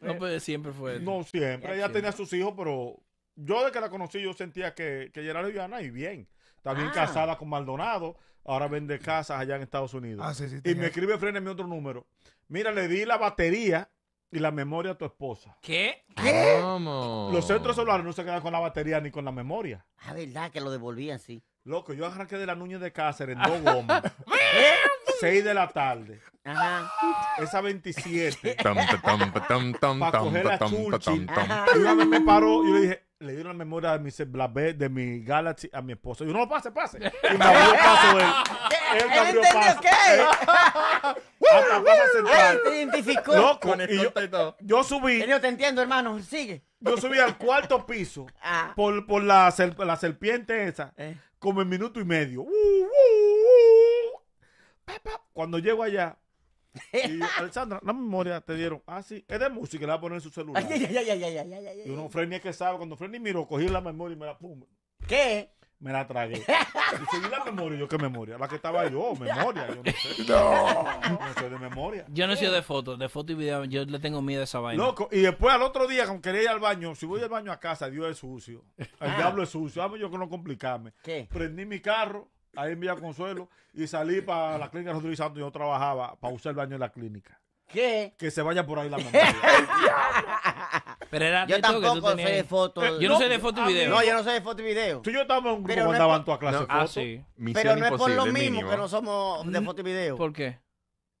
No, pues siempre fue. No, siempre. Ella tenía sus hijos, pero yo de que la conocí, yo sentía que, que ella era lesbiana y bien. También ah. casada con Maldonado ahora vende casas allá en Estados Unidos. Ah, y me escribe frenes mi otro número. Mira, le di la batería y la memoria a tu esposa. ¿Qué? ¿Qué? ¿Cómo? Los centros celulares no se quedan con la batería ni con la memoria. Ah, verdad que lo devolvían, sí. Loco, yo arranqué de la nuña de Cáceres en dos gomas. *laughs* Seis de la tarde. Ajá. Esa 27. para coger la chulchi. Y una vez me paró y le dije, le di una memoria de mi Black de mi Galaxy a mi esposo. Y uno pase, pase. *laughs* Y me abrió paso él. *laughs* Él me abrió paso. ¿Qué? *laughs* Hasta pasa central. Te identificó. Loco, y yo, yo subí. Yo te entiendo, hermano. Sigue. Yo subí al cuarto piso ah. por, por la, la serpiente esa. Eh. Como en minuto y medio. Uh, uh, uh. Cuando llego allá, *laughs* Y Alexandra, la memoria te dieron. Ah, sí, es de música, la va a poner en su celular. Y uno, Frenny es que sabe, cuando Frenny miró, cogí la memoria y me la pum. ¿Qué? Me la tragué. *laughs* Y seguí la memoria, yo qué memoria. La que estaba yo, memoria, yo no sé. No. soy de memoria. Yo no soy de fotos, de foto y video, yo le tengo miedo a esa vaina. Loco, y después al otro día, cuando quería ir al baño, si voy al baño a casa, Dios es sucio. El ah. diablo es sucio. Vamos yo que no complicarme. ¿Qué? Prendí mi carro ahí en Consuelo, y salí para la clínica Rodríguez Santos. Yo trabajaba para usar el baño en la clínica. ¿Qué? Que se vaya por ahí la *laughs* mamá. Pero era yo tampoco sé de fotos. Yo no, sé de fotos y video. No, yo no sé de fotos y video. Tú yo estaba en un grupo que andaban todas clases ah, fotos. Pero no es por lo mismo que ¿eh? no somos de fotos y video. ¿Por qué?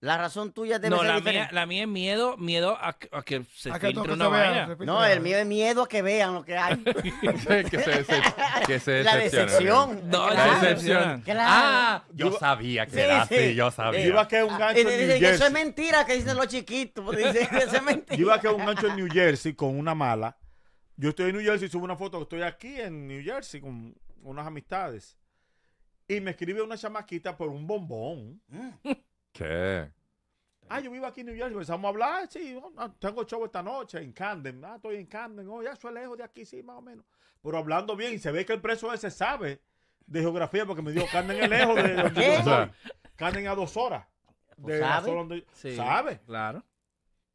La razón tuya debe no, ser la Mía, la mía es miedo, miedo a, que se a filtre una vaina. No, el mío es miedo a que vean lo que hay. *laughs* que, se, se, *laughs* que se La decepción. No, la decepción. Claro. Ah, yo sabía que era así, yo sabía. iba que un ah, gancho en New Jersey. Eso es mentira que dicen los chiquitos. Dicen eso es mentira. iba a que un gancho en New Jersey con una mala. Yo estoy en New Jersey, subo una foto que estoy aquí en New Jersey con unas amistades. Y me escribe una chamaquita por un bombón. Mm. ¿Qué? Ah, yo vivo aquí en New York. Empezamos a hablar, ah, sí, tengo show esta noche en Camden. Ah, estoy en Camden. Oh, ya soy lejos de aquí, sí, más o menos. Pero hablando bien, se ve que el preso ese sabe de geografía porque me dijo Camden es lejos de *laughs* donde yo soy. Camden a dos horas. ¿Pues ¿Sabe? Claro.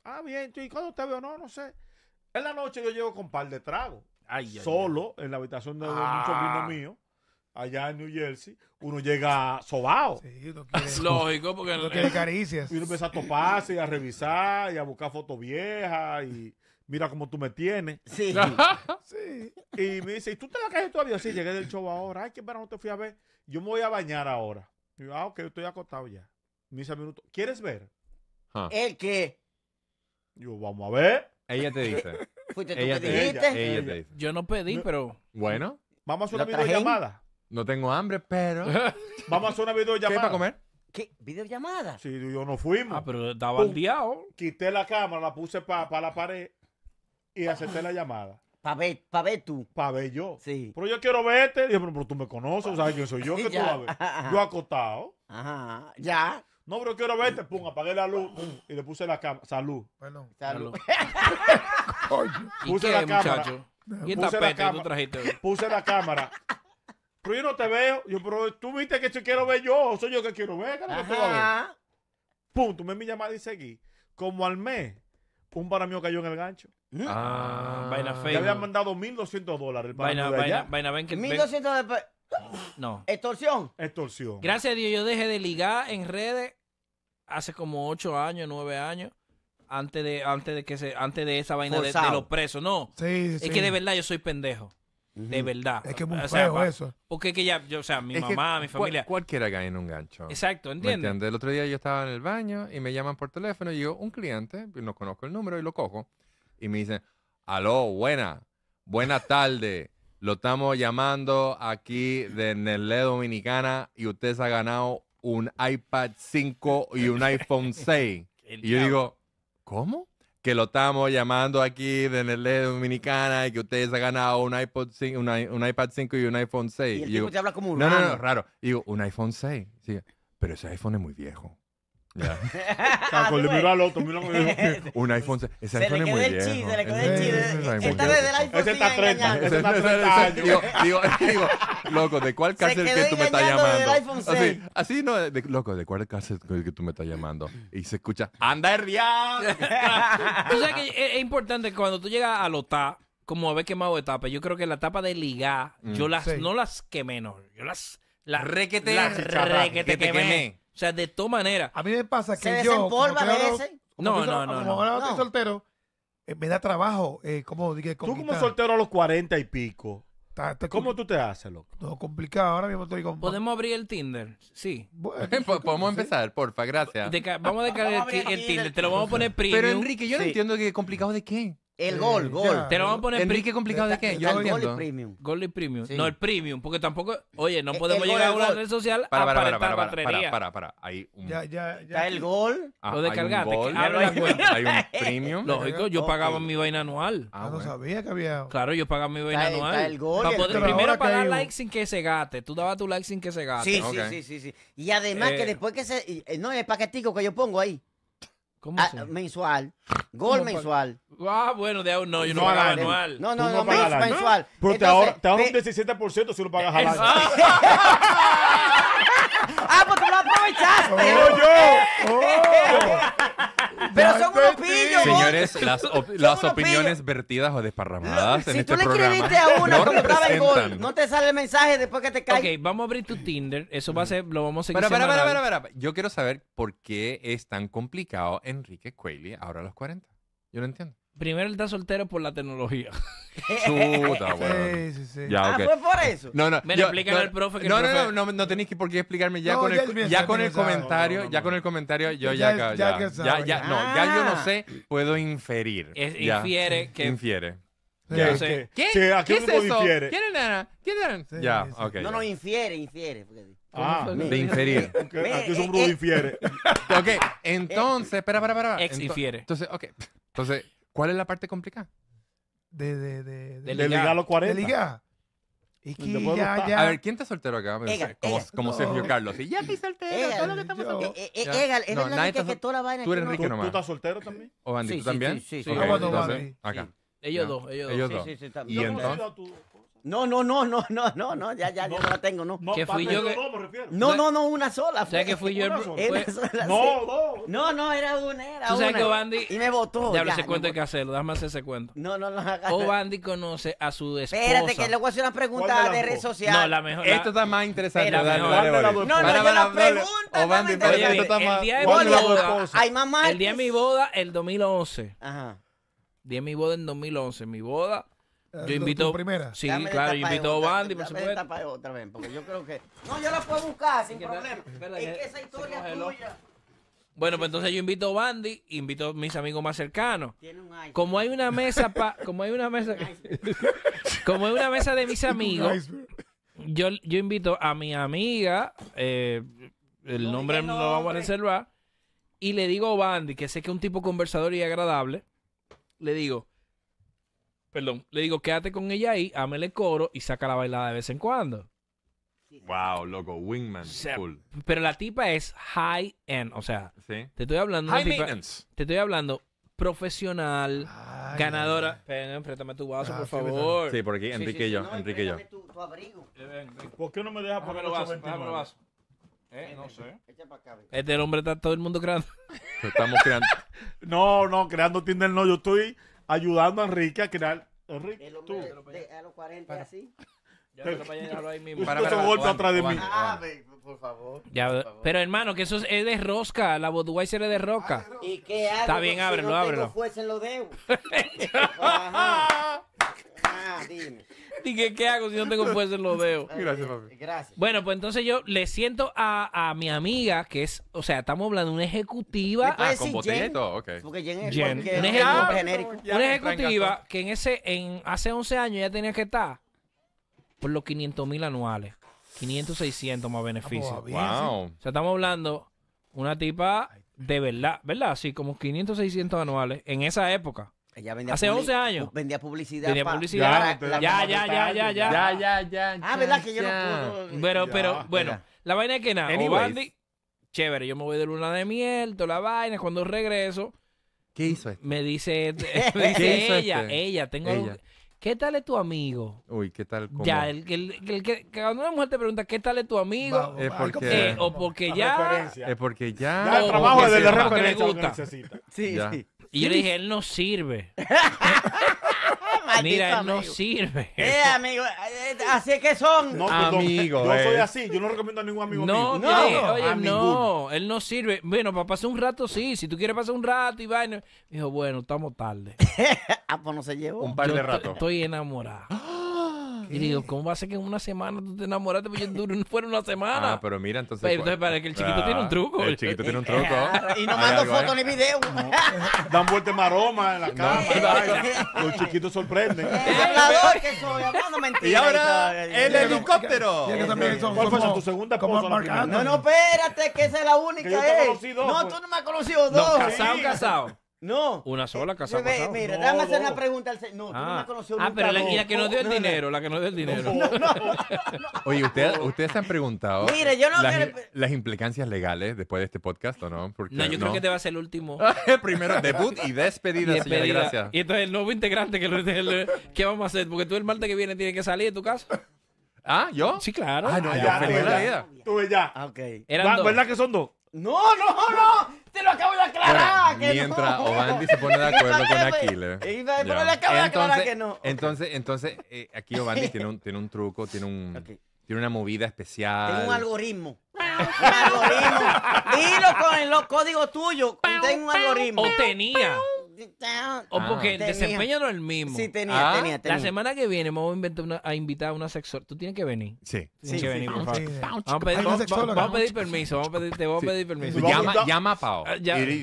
Ah, bien. ¿Y cuando te veo? No, no sé. En la noche yo llego con un par de tragos. Ay, solo en la habitación de un sobrino mío allá en New Jersey, uno llega sobao. Sí, *laughs* Lógico, porque no tiene caricias. Y uno empieza a toparse y a revisar y a buscar fotos viejas y mira cómo tú me tienes. Sí. *laughs* sí. Y me dice, ¿y tú te la caes todavía? Sí, llegué del show ahora. Ay, qué no te fui a ver. Yo me voy a bañar ahora. Y yo, ah, ok, estoy acostado ya. Me dice minuto, ¿quieres ver? Ah. ¿El qué? Yo, vamos a ver. Ella te dice. *laughs* ¿Fuiste tú ella te, dijiste? Ella, ella te dice. Yo no pedí, pero... Bueno. Vamos a hacer una videollamada. No tengo hambre, pero. *laughs* Vamos a hacer una videollamada. ¿Qué para comer? ¿Qué? ¿Videollamada? Sí, yo no fuimos. Ah, pero estaba al diablo. Quité la cámara, la puse para la pared y acepté la llamada. Para ver, tú. Para ver yo. Sí. Pero yo quiero verte. Dije, pero, tú me conoces, ¿sabes quién soy yo? *laughs* que tú vas a ver? Yo acostado. Ajá, ya. No, pero quiero verte. Pum, apagué la luz y le puse la cámara. Salud. Perdón. Salud. *laughs* Puse ¿Y la cámara. Muchacho? ¿Y esta pete tú Puse la cámara pero yo no te veo. Yo, pero tú viste que yo quiero ver yo, o soy yo que quiero ver, que no te me mi llamada y seguí. Como al mes, un para mío cayó en el gancho. Ah, ah. vaina fea. Le habían mandado 1.200 dólares. El vaina, allá. vaina, vaina, ven que. 1.200 de... No. Extorsión. Extorsión. Gracias a Dios, yo dejé de ligar en redes hace como 8 años, 9 años antes de antes de que se antes de esa vaina de, los presos no sí, es que de verdad yo soy pendejo de verdad. Es que es muy feo eso. Porque que ya, o sea, mi mamá, mi familia. cualquiera cae en un gancho. Exacto, entiende ¿entiendes? El otro día yo estaba en el baño y me llaman por teléfono y yo, un cliente, no conozco el número y lo cojo, y me dicen, aló, buena, buena tarde, lo estamos llamando aquí de Nerle Dominicana y usted se ha ganado un iPad 5 y un iPhone 6. *laughs* y yo digo, ¿cómo? que lo estamos llamando aquí de ley Dominicana y que ustedes han ganado un, iPod 5, un iPad 5 y un iPhone 6. Y el te habla como un No, no, no, raro. Y digo, un iPhone 6. pero ese iPhone es muy viejo. Ya. *laughs* Ah, Caco, le miró al otro, miró como dijo, *laughs* un iPhone. Ese Se le iPhone es muy el chi, se le quedó el chi. Ese iPhone es Está desde el iPhone. Ese está 30, ese está 30 años. Digo, digo, *laughs* digo, loco, ¿de cuál cárcel que tú me estás llamando? Así, así no, de- loco, ¿de cuál cárcel que tú me estás llamando? Y se escucha, anda el diablo. o sea que es, es importante que cuando tú llegas a los TAP, como haber quemado etapas, yo creo que la etapa de ligar, yo mm. las, Sí. no las quemé, no. Yo las, la, Requete, las requete quemé. O sea, de todas maneras. A mí me pasa que se yo. Desempolva a veces. no, no, no, como Ahora estoy soltero, eh, me da trabajo. Eh, como, Tú como soltero a los cuarenta y pico. ¿Cómo tú te haces, loco? No, complicado. Ahora mismo estoy con... ¿Podemos abrir el Tinder? Sí. *laughs* Pues, podemos empezar, porfa, gracias. vamos a dejar el, Tinder. Te lo vamos a poner primero Pero, Enrique, yo no entiendo que complicado de qué. El gol, gol. Te lo vamos a poner ¿Qué complicado de qué? Yo el gol y premium. Gol y premium. No, el premium, porque tampoco, oye, no eh, podemos llegar a una red social para, para, para, para, para, para, Hay un Está el gol. Ah, lo descargaste, abre la cuenta. Hay un *laughs* premium. Lógico, yo pagaba mi vaina anual. Ah, ah no sabía que había. Claro, yo pagaba mi vaina anual. Está el gol. Para poder primero pagar like sin que se gaste. Tú dabas tu like sin que se gaste. Sí, sí, sí, sí, sí. Y además que eh, después que se eh, no, el paquetico que yo pongo ahí. Ah, mensual. Gol mensual. Ah, bueno, de, no, yo no, pago anual. No, no, no, mensual. Pero te ahorro un 17% si lo pagas al año. *laughs* ¡Ah, pues tú lo aprovechaste! ¡No, yo! Oh. Pero son unos pillos. Señores, las, opiniones vertidas o desparramadas en este programa. tú le escribiste a una no estaba en gol, no te sale el mensaje después que te cae. Ok, vamos a abrir tu Tinder. Eso va a ser, lo vamos a seguir. Pero, pero, pero, pero, yo quiero saber por qué es tan complicado Enrique Cuelli ahora a los 40. Yo no entiendo. Primero él está soltero por la tecnología. *laughs* Chuta, bueno. Sí, sí, sí. Ah, fue por eso. No, no. Me lo explican al profe que no, profe... no, no, no, no tenéis por qué explicarme ya con el ya con el comentario, ya con el comentario yo ya ya ya, que ya, no, ya yo no ah. sé, puedo inferir. infiere que infiere. qué, qué es eso? ¿Quién era? ¿Quién era? ya, ok. No, no, infiere, infiere. Ah, de inferir. *laughs* Eh, eh. infiere. ok, entonces, espera, espera, espera. Ex infiere. Entonces, ok. Entonces, ¿Cuál es la parte complicada? De, de, de, de, de ligar a los 40. De ligar. Es que ya, ya. A ver, ¿quién está soltero acá? Egal, como, Egal. como no. Sergio Carlos. Y ya estoy soltero, Egal, todo lo que estamos solteros. Eh, eh, egal, es no, la que toda la vaina. Tú eres Enrique rico nomás. ¿Tú estás soltero también? ¿O oh, Andy, sí, tú sí, también? Sí, sí, sí. Okay, entonces, acá. Ellos dos, ellos dos. sí, dos. Y entonces... No, no, no, no, no, no, no, ya, ya, no, la tengo, no. no fui yo No, no, no, una sola. O sea, que fui yo Fue... no, no, no. No, era una, era ¿Tú sabes una. que Bandy... Y me votó. Ya, ese cuento hay que hacerlo, déjame hacer ese cuento. No, no, no. O oh, Bandy conoce a su esposa. Espérate, que le voy a hacer una pregunta de red social. No, la mejor... Esto está más interesante. No, no, yo la pregunta. Oh, o Bandy, esto está más... El día de mi boda... El día de mi boda, el 2011. Ajá. El día de mi boda, en 2011. Mi boda yo invito. Primera. Sí, claro, invito a Bandy, por supuesto. otra vez, porque yo creo que. No, yo la puedo buscar sin problema. Es que esa historia es tuya. Bueno, pues entonces yo invito a Bandy, invito a mis amigos más cercanos. Como hay una mesa como hay una mesa *laughs* como hay una mesa de mis amigos, yo, yo invito a mi amiga, eh, el nombre no lo vamos a reservar, y le digo a Bandy, que sé que es un tipo conversador y agradable, le digo, Perdón, le digo, quédate con ella ahí, ámele coro y saca la bailada de vez en cuando. Wow, loco, Wingman. cool. Pero la tipa es high end, o sea, te estoy hablando. High Te estoy hablando profesional, ganadora. Ven, préstame tu vaso, ah, por favor. Sí, por aquí, Enrique y yo. Enrique yo. Tu, abrigo. Eh, ¿Por qué no me dejas poner el vaso? vaso. Eh, no sé. Este hombre está todo el mundo creando. Estamos creando. *laughs* no, no, creando Tinder no. Yo estoy ayudando a Enrique a crear. Enrique, el hombre, tú. a los 40 para. así. Ya ahí mismo. Para, para, para atrás de mí. Ah, ah por favor. Ya, por favor. Pero hermano, que eso es de rosca. La Budweiser es de rosca. Ah, ¿Y qué hago? Está bien, ábrelo, no ábrelo. Tengo en lo debo. *laughs* Ah, dime. *laughs* ¿qué hago si no tengo fuerza en los dedos? *laughs* Gracias, papi. Gracias. Bueno, pues entonces yo le siento a, mi amiga, que es, o sea, estamos hablando de una ejecutiva. Ah, con ok. Porque es una ejecutiva que en ese, en hace 11 años ya tenía que estar por los 500 mil anuales. 500, 600 más beneficios. Ah, pues, ¡Wow! O sea, estamos hablando una tipa de verdad, ¿verdad? Así como 500, 600 anuales en esa época. Ella vendía Hace 11 años. Vendía publicidad. Vendía publicidad. Ya, ya, ya, ya, ya. Ya, ya, Ah, ¿verdad? Que yo no puedo. Pero, pero, bueno, la vaina es que nada. chévere, yo me voy de luna de miel, toda la vaina. Cuando regreso, ¿Qué hizo este? me dice, *laughs* ella, este? ella, tengo ¿Qué tal es tu amigo? Uy, ¿qué tal? Ya, el, que cuando una mujer te pregunta, ¿qué tal es tu amigo? Es porque- eh, o porque ya- Es porque ya. el trabajo es de referencia Sí, sí. Y yo le dije, él no sirve. *laughs* Mira, él no sirve. Eh, amigo, eh, así es que son. No, Amigo, yo soy eh. así, yo no recomiendo a ningún amigo No, mío. no, no, oye, no, él no sirve. Bueno, para pasar un rato sí, si tú quieres pasar un rato y vaina. Dijo, bueno, estamos tarde. *laughs* Ah, pues no se llevó. Un par de rato Estoy enamorado. *gasps* *gasps* Y digo, ¿cómo va a ser que en una semana tú te enamoraste? Pues duro no fuera una semana. Ah, pero mira, entonces. Pero pues, entonces, para que el chiquito ah, tiene un truco. El chiquito tiene un truco. *laughs* y no mando fotos ni videos. Dan vueltas maromas en la cama. *laughs* Los chiquitos sorprenden. *laughs* que soy, Y ahora, el helicóptero. ¿Cuál fue tu segunda esposa? No, no, espérate, que esa es la única. Eh. No, pues. tú no me has conocido dos. Casado, casado. No. Una eh, sola casa pasado. Mira, no, déjame hacer una pregunta al No, ah. tú no Ah, ah pero la, que nos dio el dinero, la que nos dio el dinero. Oye, ¿ustedes se han preguntado Mire, yo no las, implicancias legales después de este podcast o no? no, yo creo que te este va a ser el último. *laughs* Primero, debut y despedida, despedida. gracias. Y entonces el nuevo integrante que lo *laughs* ¿Qué vamos a hacer? Porque tú el martes que viene tienes que salir de tu casa. ¿Ah, yo? Sí, claro. Ah, no, ah, ya, yo ya. Ah, ok. ¿Verdad que son dos? No, no, no. Te lo acabo de aclarar. mientras Obandi se pone de acuerdo con *laughs* Aquiles. le acabo de aclarar que no. Entonces, entonces eh, aquí Obandi tiene, un, truco, tiene un. Tiene una movida especial. Tiene un algoritmo. un algoritmo. Dilo con los códigos tuyos. Tengo un algoritmo. O tenía. O ah. porque el desempeño no es el mismo. Sí, tenía, ah. tenía, La semana que viene me voy a, invitar a una sexóloga. Tú tienes que venir. Sí. sí, que venir, Vamos a pedir, permiso. Vamos a pedir, te voy a pedir permiso. Llama, llama a Pao. Ah,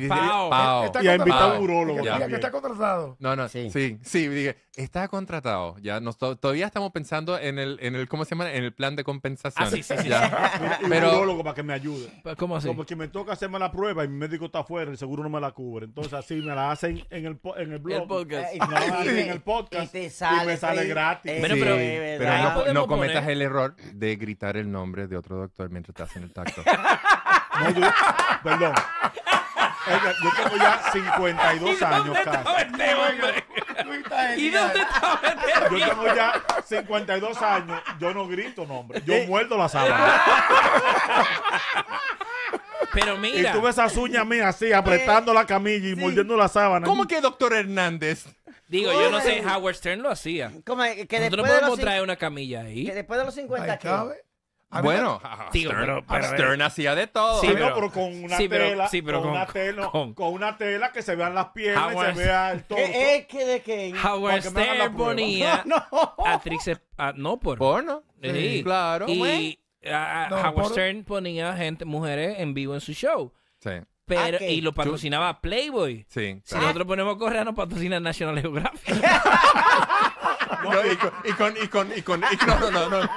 Pao. Y a un Está contratado. No, no, sí. Sí, sí dije, está contratado. Ya, todavía estamos pensando en el, en el, ¿cómo se llama? En el plan de compensación. Ah, sí, sí, Pero, un urólogo para que me ayude. Pues, ¿Cómo así? Como me toca hacerme la prueba y mi médico está afuera, el seguro no me la cubre. Entonces así me la hacen en el, en el blog. podcast. Eh, en el podcast. Y, te sale, sale gratis. Eh, pero, no, cometas el error de gritar el nombre de otro doctor mientras te hacen el tacto. *laughs* perdón yo tengo ya 52 años casi. ¿Y dónde este estaba este Yo tengo ya 52 años. Yo no grito nombre. Yo eh. muerdo la sábana. Pero mira. Y tuve esas uñas mías así, apretando eh, la camilla y mordiendo la sábana. ¿Cómo que doctor Hernández? Digo, yo no sé, Howard Stern lo hacía. ¿Cómo, que después podemos de traer una camilla ahí. Que después de los 50 ¿qué? bueno, *laughs* Stern, eh, hacía de todo. Sí, pero, con una tela, con, una tela con, una tela que se vean las piernas, ah, se vea el todo. ¿Qué, que de qué? Howard Stern *laughs* ponía no, no. Ah, no por porno, sí, claro. Y ah, Howard Stern ponía gente, mujeres en vivo en su show. Sí. Pero, y lo patrocinaba Playboy. Sí. Si nosotros ponemos correa, nos patrocina National Geographic. no, no, no. no.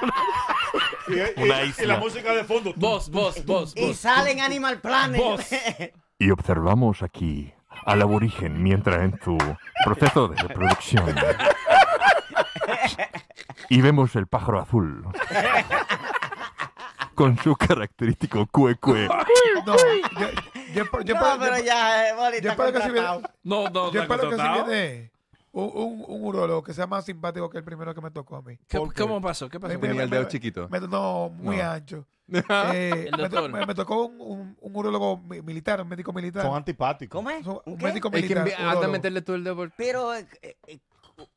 Y, la música de fondo. Vos, vos, vos. Y salen Animal Planet. Y observamos aquí al aborigen mientras en su proceso de reproducción. Y vemos el pájaro azul. Con su característico cuecue No, pero ya, eh, que viene. No, no, yo espero que si viene un, un, urólogo que sea más simpático que el primero que me tocó a mí. ¿Qué- ¿Por cómo pasó? ¿Qué pasó? Tenía el dedo chiquito. Me- no, muy ancho. *laughs* Eh, el me, me- tocó un, un, urólogo militar, un médico militar. Son antipáticos. ¿Cómo es? Un médico militar. Ah, anda a meterle tú el dedo por... Pero, eh, eh,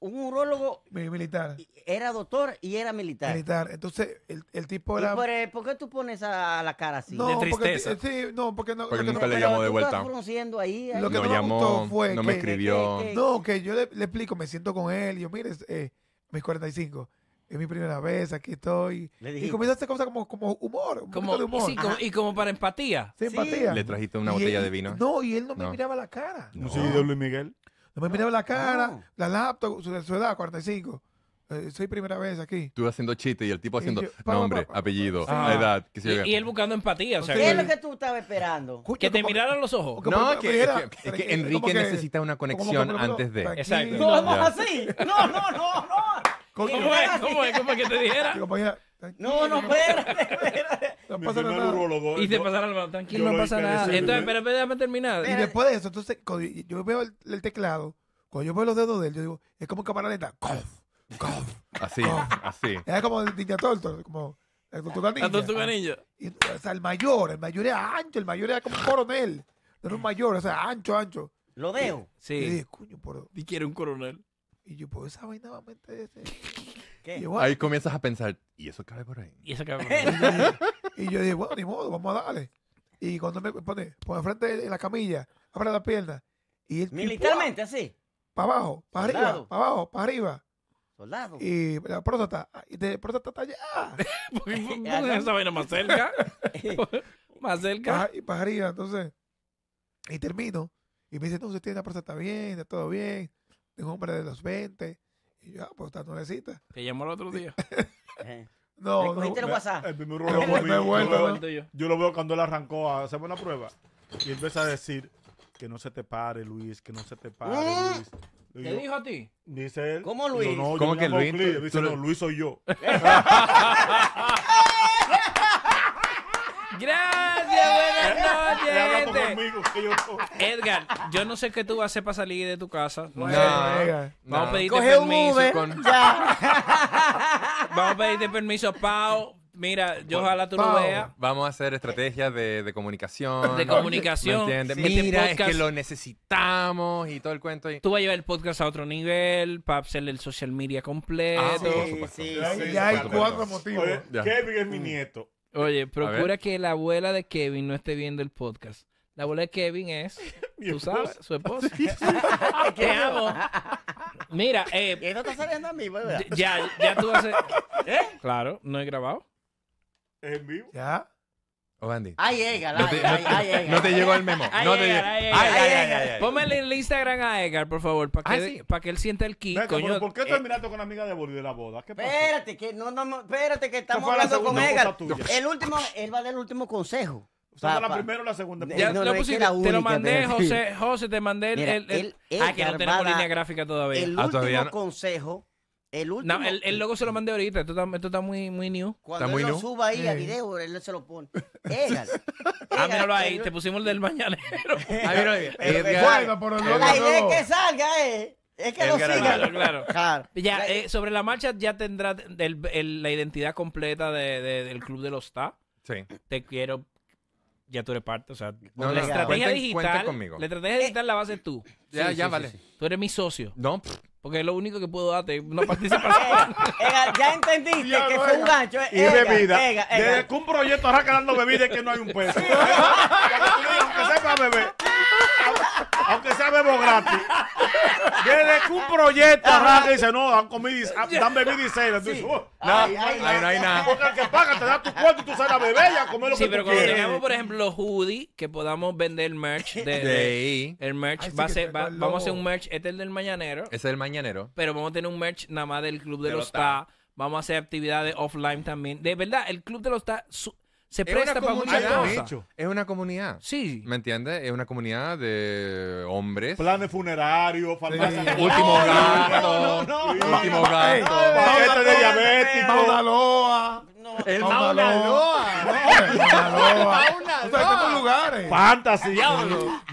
un urólogo militar. Era doctor y era militar. Militar. Entonces, el, el tipo era. Eh, por, qué tú pones a la cara así? No, de tristeza. Porque, sí, no, porque no. Porque nunca le llamó de vuelta. Lo que no, llamó, me fue. No que, me escribió. no, que yo le, explico, me siento con él. yo, mire, eh, mis 45 es mi primera vez, aquí estoy. Y comienza a hacer cosas como, como humor, como, de humor. Y, como, y, como, para empatía. Sí, empatía. Le trajiste una botella de vino. No, y él no, me miraba la cara. ¿Un no. Luis Miguel? Me ah, miraba la cara, la laptop, su, edad, 45. Eh, soy primera vez aquí. Tú haciendo chiste y el tipo haciendo nombre, apellido, edad. y, él buscando empatía. O sea, ¿Qué es lo que tú estabas esperando? Que te miraran los ojos. No, que, era, que, que Enrique necesita una conexión antes de. Exacto. No, no, así. No, no, no, no. ¿Cómo es? ¿Cómo es? ¿Cómo es que te dijera? Pues, no, no, espérate, espérate. No pasa nada. y te el tranquilo. No pasa nada. Entonces, pero déjame terminar. Y después de eso, entonces, yo veo el, teclado, cuando yo veo los dedos de él, yo digo, es como camaraleta. Cof, cof. Así, así. Es como Ninja torto, como el tortuga El o sea, el mayor, el mayor era ancho, el mayor era como un coronel. No era un mayor, o sea, ancho, ancho. ¿Lo veo? Sí. Y coño, por... Y quiere un coronel. Y yo, pues esa vaina va a meter ese. *laughs* ¿Qué? Ahí comienzas a pensar, ¿y eso cabe por ahí? Y eso cabe por ahí. *laughs* y yo dije, bueno, ni modo, vamos a darle. Y cuando me pone, pone frente de la camilla, abre la pierna. Y Militarmente, así. Para abajo, para arriba, para abajo, para arriba. Soldado. Y la próstata, y de próstata está allá. *laughs* Porque esa vaina más cerca? más cerca. y para arriba, entonces. Y termino. Y me dice, no, tiene la próstata bien, está todo bien un hombre de los 20. Y yo, ah, pues está nuevecita. Te llamó el otro día. *laughs* Eh. no, no. el WhatsApp? Eh, *laughs* me, yo, lo veo cuando él arrancó a hacer una prueba. Y empieza a decir que no se te pare, Luis, que no se te pare, ¿Eh? Luis. ¿Qué dijo a ti? Dice él. ¿Cómo Luis? ¿Cómo que Luis? Dice, Luis soy yo. *laughs* Gracias, buenas *laughs* noches. Edgar, yo no sé qué tú vas a hacer para salir de tu casa. No, Vamos a pedirte permiso. *laughs* Vamos a pedirte permiso, Pau. Mira, yo ojalá tú lo veas. Vamos a hacer estrategias de, comunicación. De comunicación. entiendes? Mira, es que lo necesitamos y todo el cuento. Tú vas a llevar el podcast a otro nivel, para hacerle el social media completo. Ah, sí, sí, sí, Ya hay cuatro motivos. Oye, Kevin es mi nieto. Oye, procura que la abuela de Kevin no esté viendo el podcast. La abuela de Kevin es, *laughs* tú sabes, su esposa. *laughs* amo. Mira, eh. ¿Eso esto está saliendo a mí, pues, ¿verdad? Ya, ya tú haces. *laughs* ¿Eh? Claro, no he grabado. ¿Es en vivo? Ya. O oh, Andy. Ay llega, no te, no, te llegó el memo. No te llegó. Póngale el Instagram a Edgar, por favor, para ah, que, para que él sienta el kick. ¿Por qué terminaste eh, con la amiga de Bolivia de la boda? Espérate, que no, no, espérate, que estamos hablando con Edgar. El último, él va a dar el último consejo. O sea, la primera o la segunda. Eh, ya, no, lo pusiste, te lo mandé, José, José, te mandé el, Ah, que no tenemos línea gráfica todavía. El ah, último consejo el último. No, el, el logo se lo mandé ahorita. Esto está, muy, muy new. Cuando está lo suba ahí a video, él se lo pone. *laughs* Égal. ah, ahí. Te pusimos el del mañanero. *laughs* ahí. Por el logo. La idea es que salga, eh. Es que lo siga. Claro, claro. Ya, eh, sobre la marcha ya tendrá la identidad completa de, del club de los TA. Sí. Te quiero ya tú eres parte. O sea, la, estrategia digital, la estrategia digital. La estrategia digital la vas a tú. Ya, ya, vale. tú eres mi socio. No, porque es lo único que puedo darte, una *laughs* participación. ya entendiste que fue un gancho. Y eh, bebida. Desde que un proyecto arranca dando bebida es que no hay un peso. *laughs* ya que tú que beber aunque sea bebo gratis. Desde que un proyecto arranca dice, no, dan comida, dan bebida y cena. no, oh, no hay nada. Porque el que paga te da tu cuarto y tú sales a beber y a comer lo Sí, pero cuando tengamos, por ejemplo, hoodie, que podamos vender merch de, ahí. el merch va a ser, vamos a hacer un merch, este es el del mañanero, Ese es el mañanero. pero vamos a tener un merch nada más del Club de, los Ta. Vamos a hacer actividades offline también. De verdad, el Club de los Ta, se presta para muchas cosas. Es una comunidad. Sí. ¿Me entiendes? Es una comunidad de hombres. Planes funerarios, farmacia. Último gato. Último gato. Paquete de diabético. Maudaloa. El Maudaloa. Maudaloa. Maudaloa. lugares. Fantasy.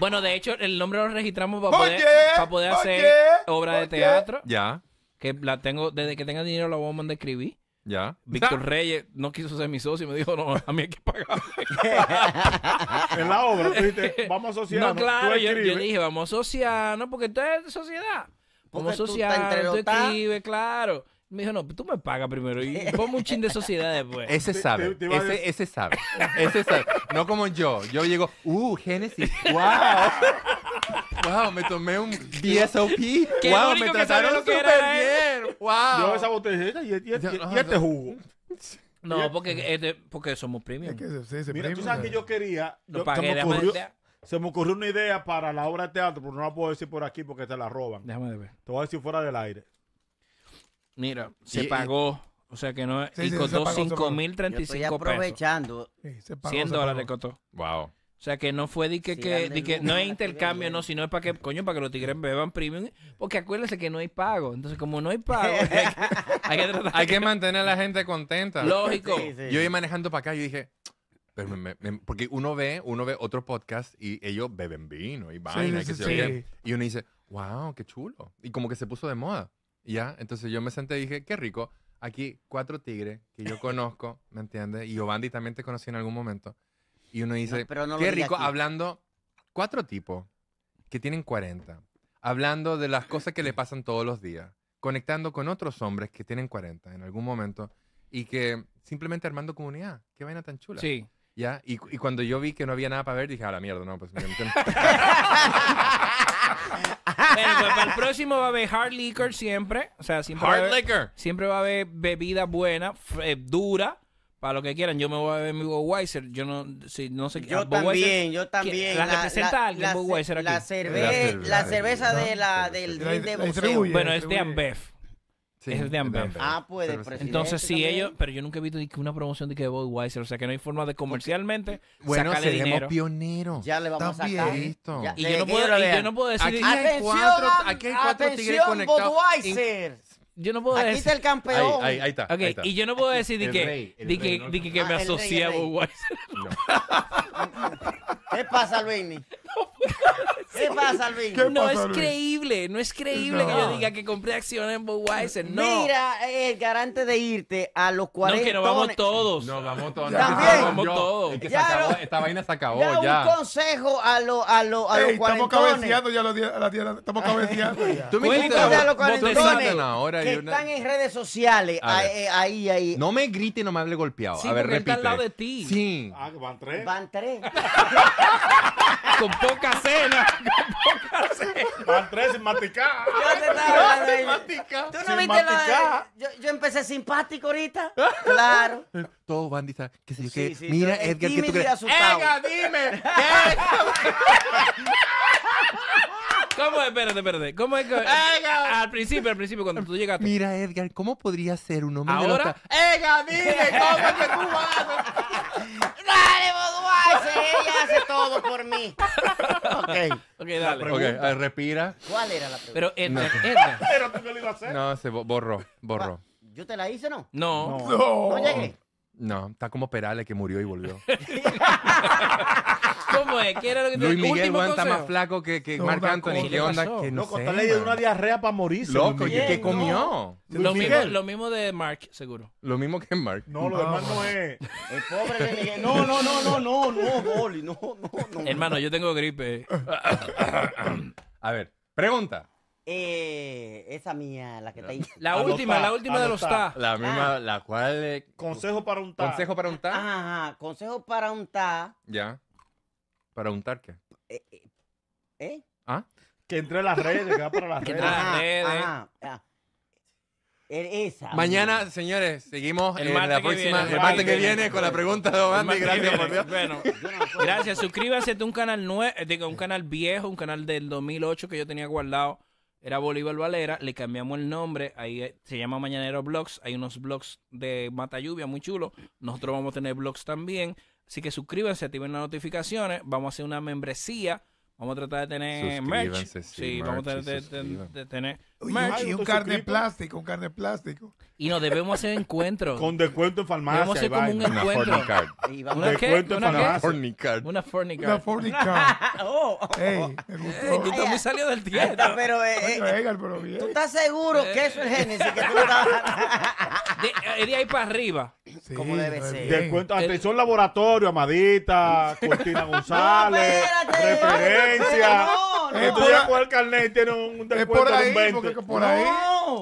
Bueno, de hecho, el nombre lo registramos para poder, para poder hacer obra de teatro. Ya. Que la tengo, desde que tenga dinero la voy a mandar a escribir. Ya. Víctor Reyes no quiso ser mi socio y me dijo, no, a mí hay que pagar. *laughs* en la obra, tú vamos a asociar. No, claro, yo, dije, vamos a ¿no? porque esto es sociedad. Vamos a asociarnos, tú, tú claro. Me dijo, no, pues tú me pagas primero y *laughs* ponme un chin de sociedad después. Ese sabe, ese, ese, sabe, ese sabe. No como yo, yo llego, uh, Génesis, wow. Wow, me tomé un BSOP. Wow, me trataron súper bien. Wow. Yo esa botella, y, y, ah, este jugo. No, este- porque, porque somos premium. Es que Mira, tú sabes que yo quería... se, me ocurrió, se me ocurrió una idea para la obra de teatro, pero no la puedo decir por aquí porque te la roban. Déjame ver. Te voy a decir fuera del aire. Mira, se pagó. O sea que no. Sí, y costó 5.035 pesos. aprovechando. se pagó, 100 dólares dólares costó. Wow. O sea que no fue di que, que, no es *laughs* intercambio, no, sino es para que, coño, para que los tigres beban premium. Porque acuérdense que no hay pago. Entonces, como no hay pago, *laughs* hay, que, mantener a la gente contenta. Lógico. Yo iba manejando para acá y dije, porque uno ve, uno ve otro podcast y ellos beben vino y vaina, y uno dice, wow, qué chulo. Y como que se puso de moda. ¿Ya? Entonces yo me senté y dije, qué rico. Aquí cuatro tigres que yo conozco, ¿me entiendes? Y Obandi también te conocí en algún momento. Y uno dice, qué rico, hablando cuatro tipos que tienen 40, hablando de las cosas que le pasan todos los días, conectando con otros hombres que tienen 40 en algún momento y que simplemente armando comunidad. Qué vaina tan chula. Sí. ¿Ya? Y, y cuando yo vi que no había nada para ver, dije, a la mierda, no, pues... *laughs* bueno, pues para el próximo va a haber hard liquor siempre. O sea, siempre. Hard va a haber, liquor. Siempre va a haber bebida buena, eh, dura. Para lo que quieran, yo me voy a beber mi Budweiser. Yo no, si, no sé qué. Yo ah, también, yo también. La, la representa la, alguien la, Budweiser aquí. La, cerve la cerveza de la, del de Bueno, este es de Ambev. Sí, es de Amber. Ah, pues de presidente Entonces, si también. ellos, pero yo nunca he visto que una promoción de que Budweiser, o sea que no hay forma de comercialmente bueno, sacarle dinero. pioneros. Ya le vamos a sacar. Listo. y, yo no puedo, y yo no puedo decir. Aquí hay cuatro, aquí hay cuatro tigres conectados. Budweiser. Yo no puedo Aquí decir. está el campeón. Ahí, ahí, ahí, está, okay, ahí, está, Y yo no puedo decir de que, de que, de ah, que, me asocié a Budweiser. *laughs* *laughs* ¿Qué pasa, Luini? ¿Qué pasa, Luini? No es creíble, no es creíble que yo diga que compré acciones en Budweiser. No. Mira, el garante de irte a los 40. no, que nos vamos todos. Nos vamos todos. También. También. Vamos todos. esta vaina se acabó ya. un consejo a, los a, estamos cabeceando ya los días, Estamos *laughs* cabeceando Tú me dijiste a los cuarentones están en redes sociales. Eh, ahí, ahí. No me grite, no me hable golpeado. Sí, a ver, está al lado de ti. Sí. Ah, van tres. Van tres. *laughs* con poca cena. Con poca cena. Yo yo, empecé simpático ahorita. Claro. *laughs* Todo bandita. mira, eh, Edgar, que dime. *laughs* *laughs* ¿Cómo es? Espérate, espérate. ¿Cómo es que.? al principio, al principio, cuando tú llegaste. Mira, Edgar, ¿cómo podría ser un hombre ¿Ahora? de ¿Cómo es que tú vas? *laughs* ¡Dale, Budweiser! Ella hace todo por mí. Ok. Ok, dale. Ok, respira. ¿Cuál era la pregunta? Pero eh, eh, Edgar, *laughs* Pero tú no lo a hacer. No, se borró, borró. Ah, ¿Yo te la hice no? No. No. No llegué. No, está como Perale que murió y volvió. *laughs* ¿Cómo es? ¿Qué era lo que Luis Miguel está más flaco que, que Marc Anthony. ¿Qué onda? Que no sé, está le una diarrea para morirse. Loco, ¿qué comió? Lo mismo, lo mismo de Mark, seguro. Lo mismo que Mark. No, lo demás no ah. es. El pobre de Miguel. No, no, no, no, no, no, Boli, no, no, no. Hermano, yo tengo gripe. A ver, pregunta. Eh, esa mía, la que te hice. La última, la última de los ta. La ah. misma, la cual... Eh, consejo para un ta. Consejo para un ta. Ajá, consejo para un ta. Ya. Preguntar qué. Eh, ¿Eh? ¿Eh? ¿Ah? Que entre las redes, que va para las *laughs* redes. Ah, e, Esa. Mañana, señores, seguimos El la que próxima, viene. el martes que viene, con la pregunta de Gracias por Dios. Bueno, *laughs* gracias. Suscríbase a un canal nuevo, eh, un canal viejo, un canal del 2008 que yo tenía guardado. Era Bolívar Valera, le cambiamos el nombre, ahí eh, se llama Mañanero Blogs, hay unos blogs de Mata Lluvia muy chulos, nosotros vamos a tener blogs también, Así que suscríbanse, activen las notificaciones. Vamos a hacer una membresía. Vamos a tratar de tener merch. Sí, vamos a tratar de tener y, Merch, y un carne plástico, un carne plástico. Y nos debemos hacer encuentros. Con descuento en farmacia. Debemos hacer como un una encuentro. ¿Una, ¿Una ¿Una en farmacia. Fornicard. Una fornicard. Una fornicard. *laughs* oh, Ey, me gustó. tú me salió del tiempo. pero, eh, eh ¿Tú estás seguro que eso es Génesis? Que tú *laughs* eh, de, ahí para arriba. como debe ser. Descuento, atención El... laboratorio, Amadita, Cortina *laughs* González, no, referencia. No, no, Es por, tiene un, por ahí.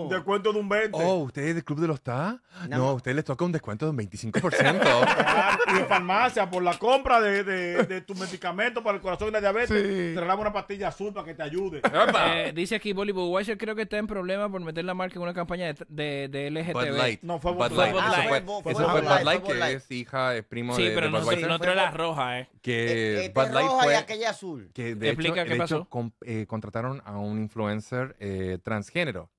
Descuento de un 20. Oh, es del Club de los TA? No, a ustedes les toca un descuento de un 25%. *laughs* y en farmacia, por la compra de, de, de tu para el corazón y la diabetes, te regalamos una pastilla azul para que te ayude. Eh, dice aquí, Bollywood Weiser creo que está en problema por meter la marca en una campaña de, de, de LGTB. No, fue Bud ah, Light. fue, ah, Light, que es hija, es primo de Sí, pero no, trae la rojas, ¿eh? Que eh, eh, Bud Light roja y aquella azul. Que Explica qué pasó. Eh, contrataron a un influencer eh, transgénero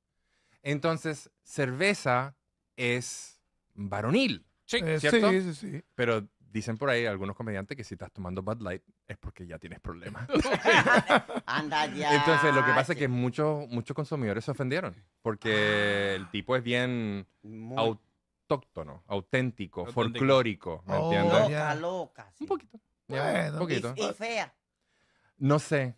entonces, cerveza es varonil. Eh, sí, sí, sí, Pero dicen por ahí algunos comediantes que si estás tomando Bud Light es porque ya tienes problemas. *laughs* Anda ya. Entonces, lo que pasa es que muchos, muchos consumidores se ofendieron porque ah. el tipo es bien autóctono, auténtico, folclórico. ¿Me oh, entiendes? Loca, Un poquito. un poquito. y fea. No sé.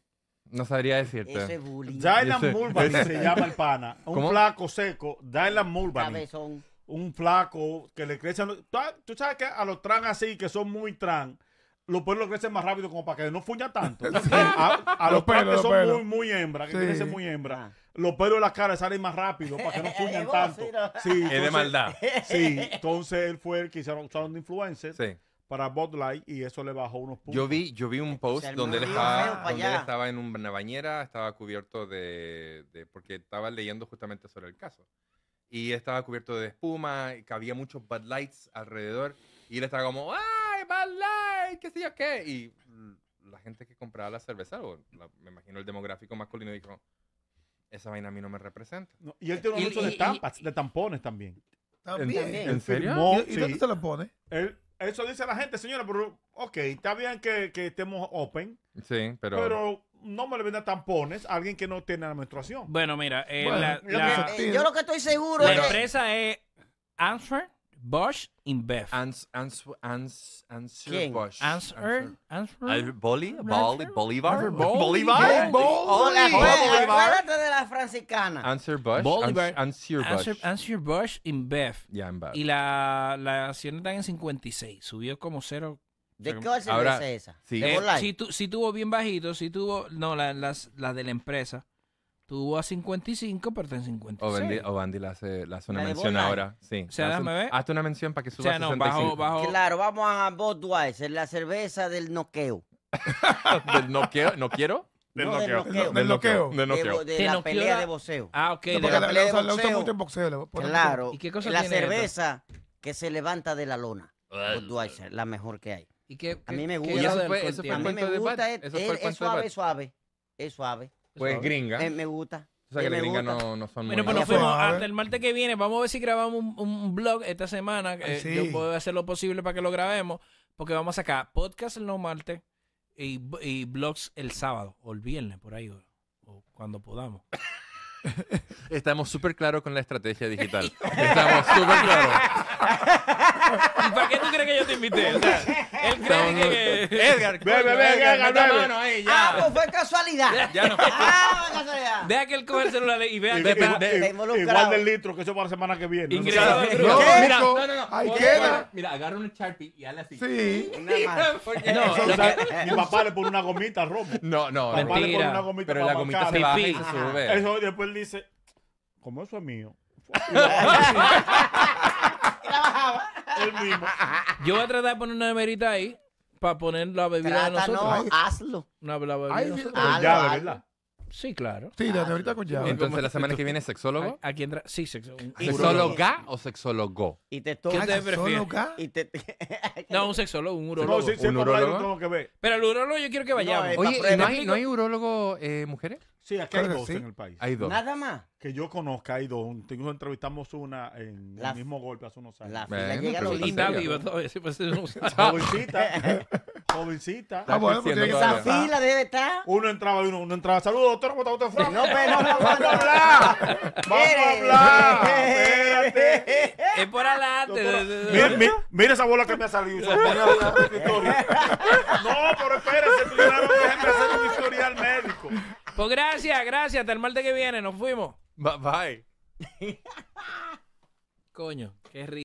No sabría decirte. Ese bullying. Dylan se llama el pana. Un flaco seco. Dylan Mulvaney. Cabezón. Un flaco que le crecen. Tú sabes que a los trans así, que son muy trans, los pelos crecen más rápido como para que no fuña tanto. *laughs* A, los, pelos, que son muy, muy hembra, que crecen muy hembra, ah. los pelos de las caras salen más rápido para que no *laughs* fuñan tanto. Sí, es de maldad. Sí, entonces él fue el que hicieron, usaron de influencer. Sí para Bud Light y eso le bajó unos puntos. Yo vi, yo vi un post donde, él estaba, donde estaba en una bañera, estaba cubierto de, de, porque estaba leyendo justamente sobre el caso. Y estaba cubierto de espuma, y que había muchos Bud Lights alrededor. Y él estaba como, ¡ay, Bud Light! ¿Qué sé yo qué? Y la gente que compraba la cerveza, o me imagino el demográfico masculino, dijo, esa vaina a mí no me representa. y él tiene un uso de, de tampones también. ¿También? ¿En, serio? ¿Y, dónde se la pone? Él eso dice la gente, señora, pero ok, está bien que, estemos open. Sí, pero... Pero no me le venda tampones a alguien que no tiene la menstruación. Bueno, mira, eh, eh, yo lo que- estoy seguro es que- empresa es Answer Bush in Ans, ans, ans, answer ¿Quién? Answer. Answer. Boli, Boli, Bolívar. Bolívar. Bolívar. de la franciscana. Answer Bush Bolívar. Answer Bush Answer Bosch InBev. Ya, Y la, la acción está en 56. Subió como cero ¿De qué cerveza es esa? Sí. Eh, tuvo bien bajito, Si tuvo... No, las la de la empresa. Tuvo a 55, pero está en 56. O Bandy, o le, hace, la hace una mención ahora. Sí. O Hazte una mención para que suba a 65. Claro, vamos a Budweiser, la cerveza del noqueo. *laughs* ¿Del noqueo? ¿No quiero? Del no, noqueo. Del noqueo. De, la pelea de boxeo. Ah, ok. de la, pelea de boxeo. Claro. ¿Y qué cosa La cerveza que se levanta de la lona. Budweiser, la mejor que hay. ¿Y qué, a mí me gusta. a mí me gusta. Es, es suave, suave. Es suave. Pues gringa. Eh, me gusta. O sea que eh, las gringas no, no son Bueno, pues nos fuimos hasta el martes que viene. Vamos a ver si grabamos un, blog esta semana. sí. Yo puedo hacer lo posible para que lo grabemos. Porque vamos a sacar podcast el no martes y, y blogs el sábado o el viernes, por ahí, o cuando podamos. *laughs* Estamos súper claros con la estrategia digital. *laughs* Estamos súper claros. ¿Y ¿Para qué tú crees que yo te invité? O él cree que- *laughs* Edgar, ve ve ve Edgar, Edgar, ahí, ya. Ah, pues fue casualidad. Ya no. Ah, casualidad. Deja que él coja el celular y vea. que- Igual- del litro que eso para la semana que viene. No, no, no, Ahí queda. Mira, agarra un Sharpie y hazle así. Sí. mi papá le pone una gomita a Romo. No, no, Papá le Pero la gomita se baja y se sube. Eso después dice, como eso es mío. *laughs* Yo voy a tratar de poner una neverita ahí para poner la bebida de nosotros. No, hazlo. Una, la bebida. Con ah, llave, ah. ¿verdad? Sí, claro. Sí, la neverita con llave. Entonces, la semana que viene, sexólogo. aquí entra sí, sexólogo. ¿Sexóloga o sexólogo? Y te toca. ¿Qué *laughs* no, un sexólogo, un urologo No, sí, sí, ¿Un tengo que ver. Pero el urologo yo quiero que vayamos. No, eh, Oye, ¿no hay, ¿no eh, mujeres? Sí, aquí hay dos en el país. Hay dos. Nada más. Que yo conozca, hay dos. Tengo entrevistamos una en el mismo golpe hace unos años. La fila llega a los pues, Y *laughs* Jovencita. *laughs* Ah, bueno, que pues, Esa fila debe estar. Uno entraba y uno, entraba. Saludos, doctor, ¿cómo está usted, No, pero pues, no, no, ¡Vamos a hablar! ¡Vamos a hablar! *laughs* Espérate. Es por adelante. Mira, esa bola que me ha salido. No, pero espérese, Me déjeme hacer un historial médico. Pues gracias, gracias. Hasta el martes que viene. Nos fuimos. Bye. bye. Coño, qué rico.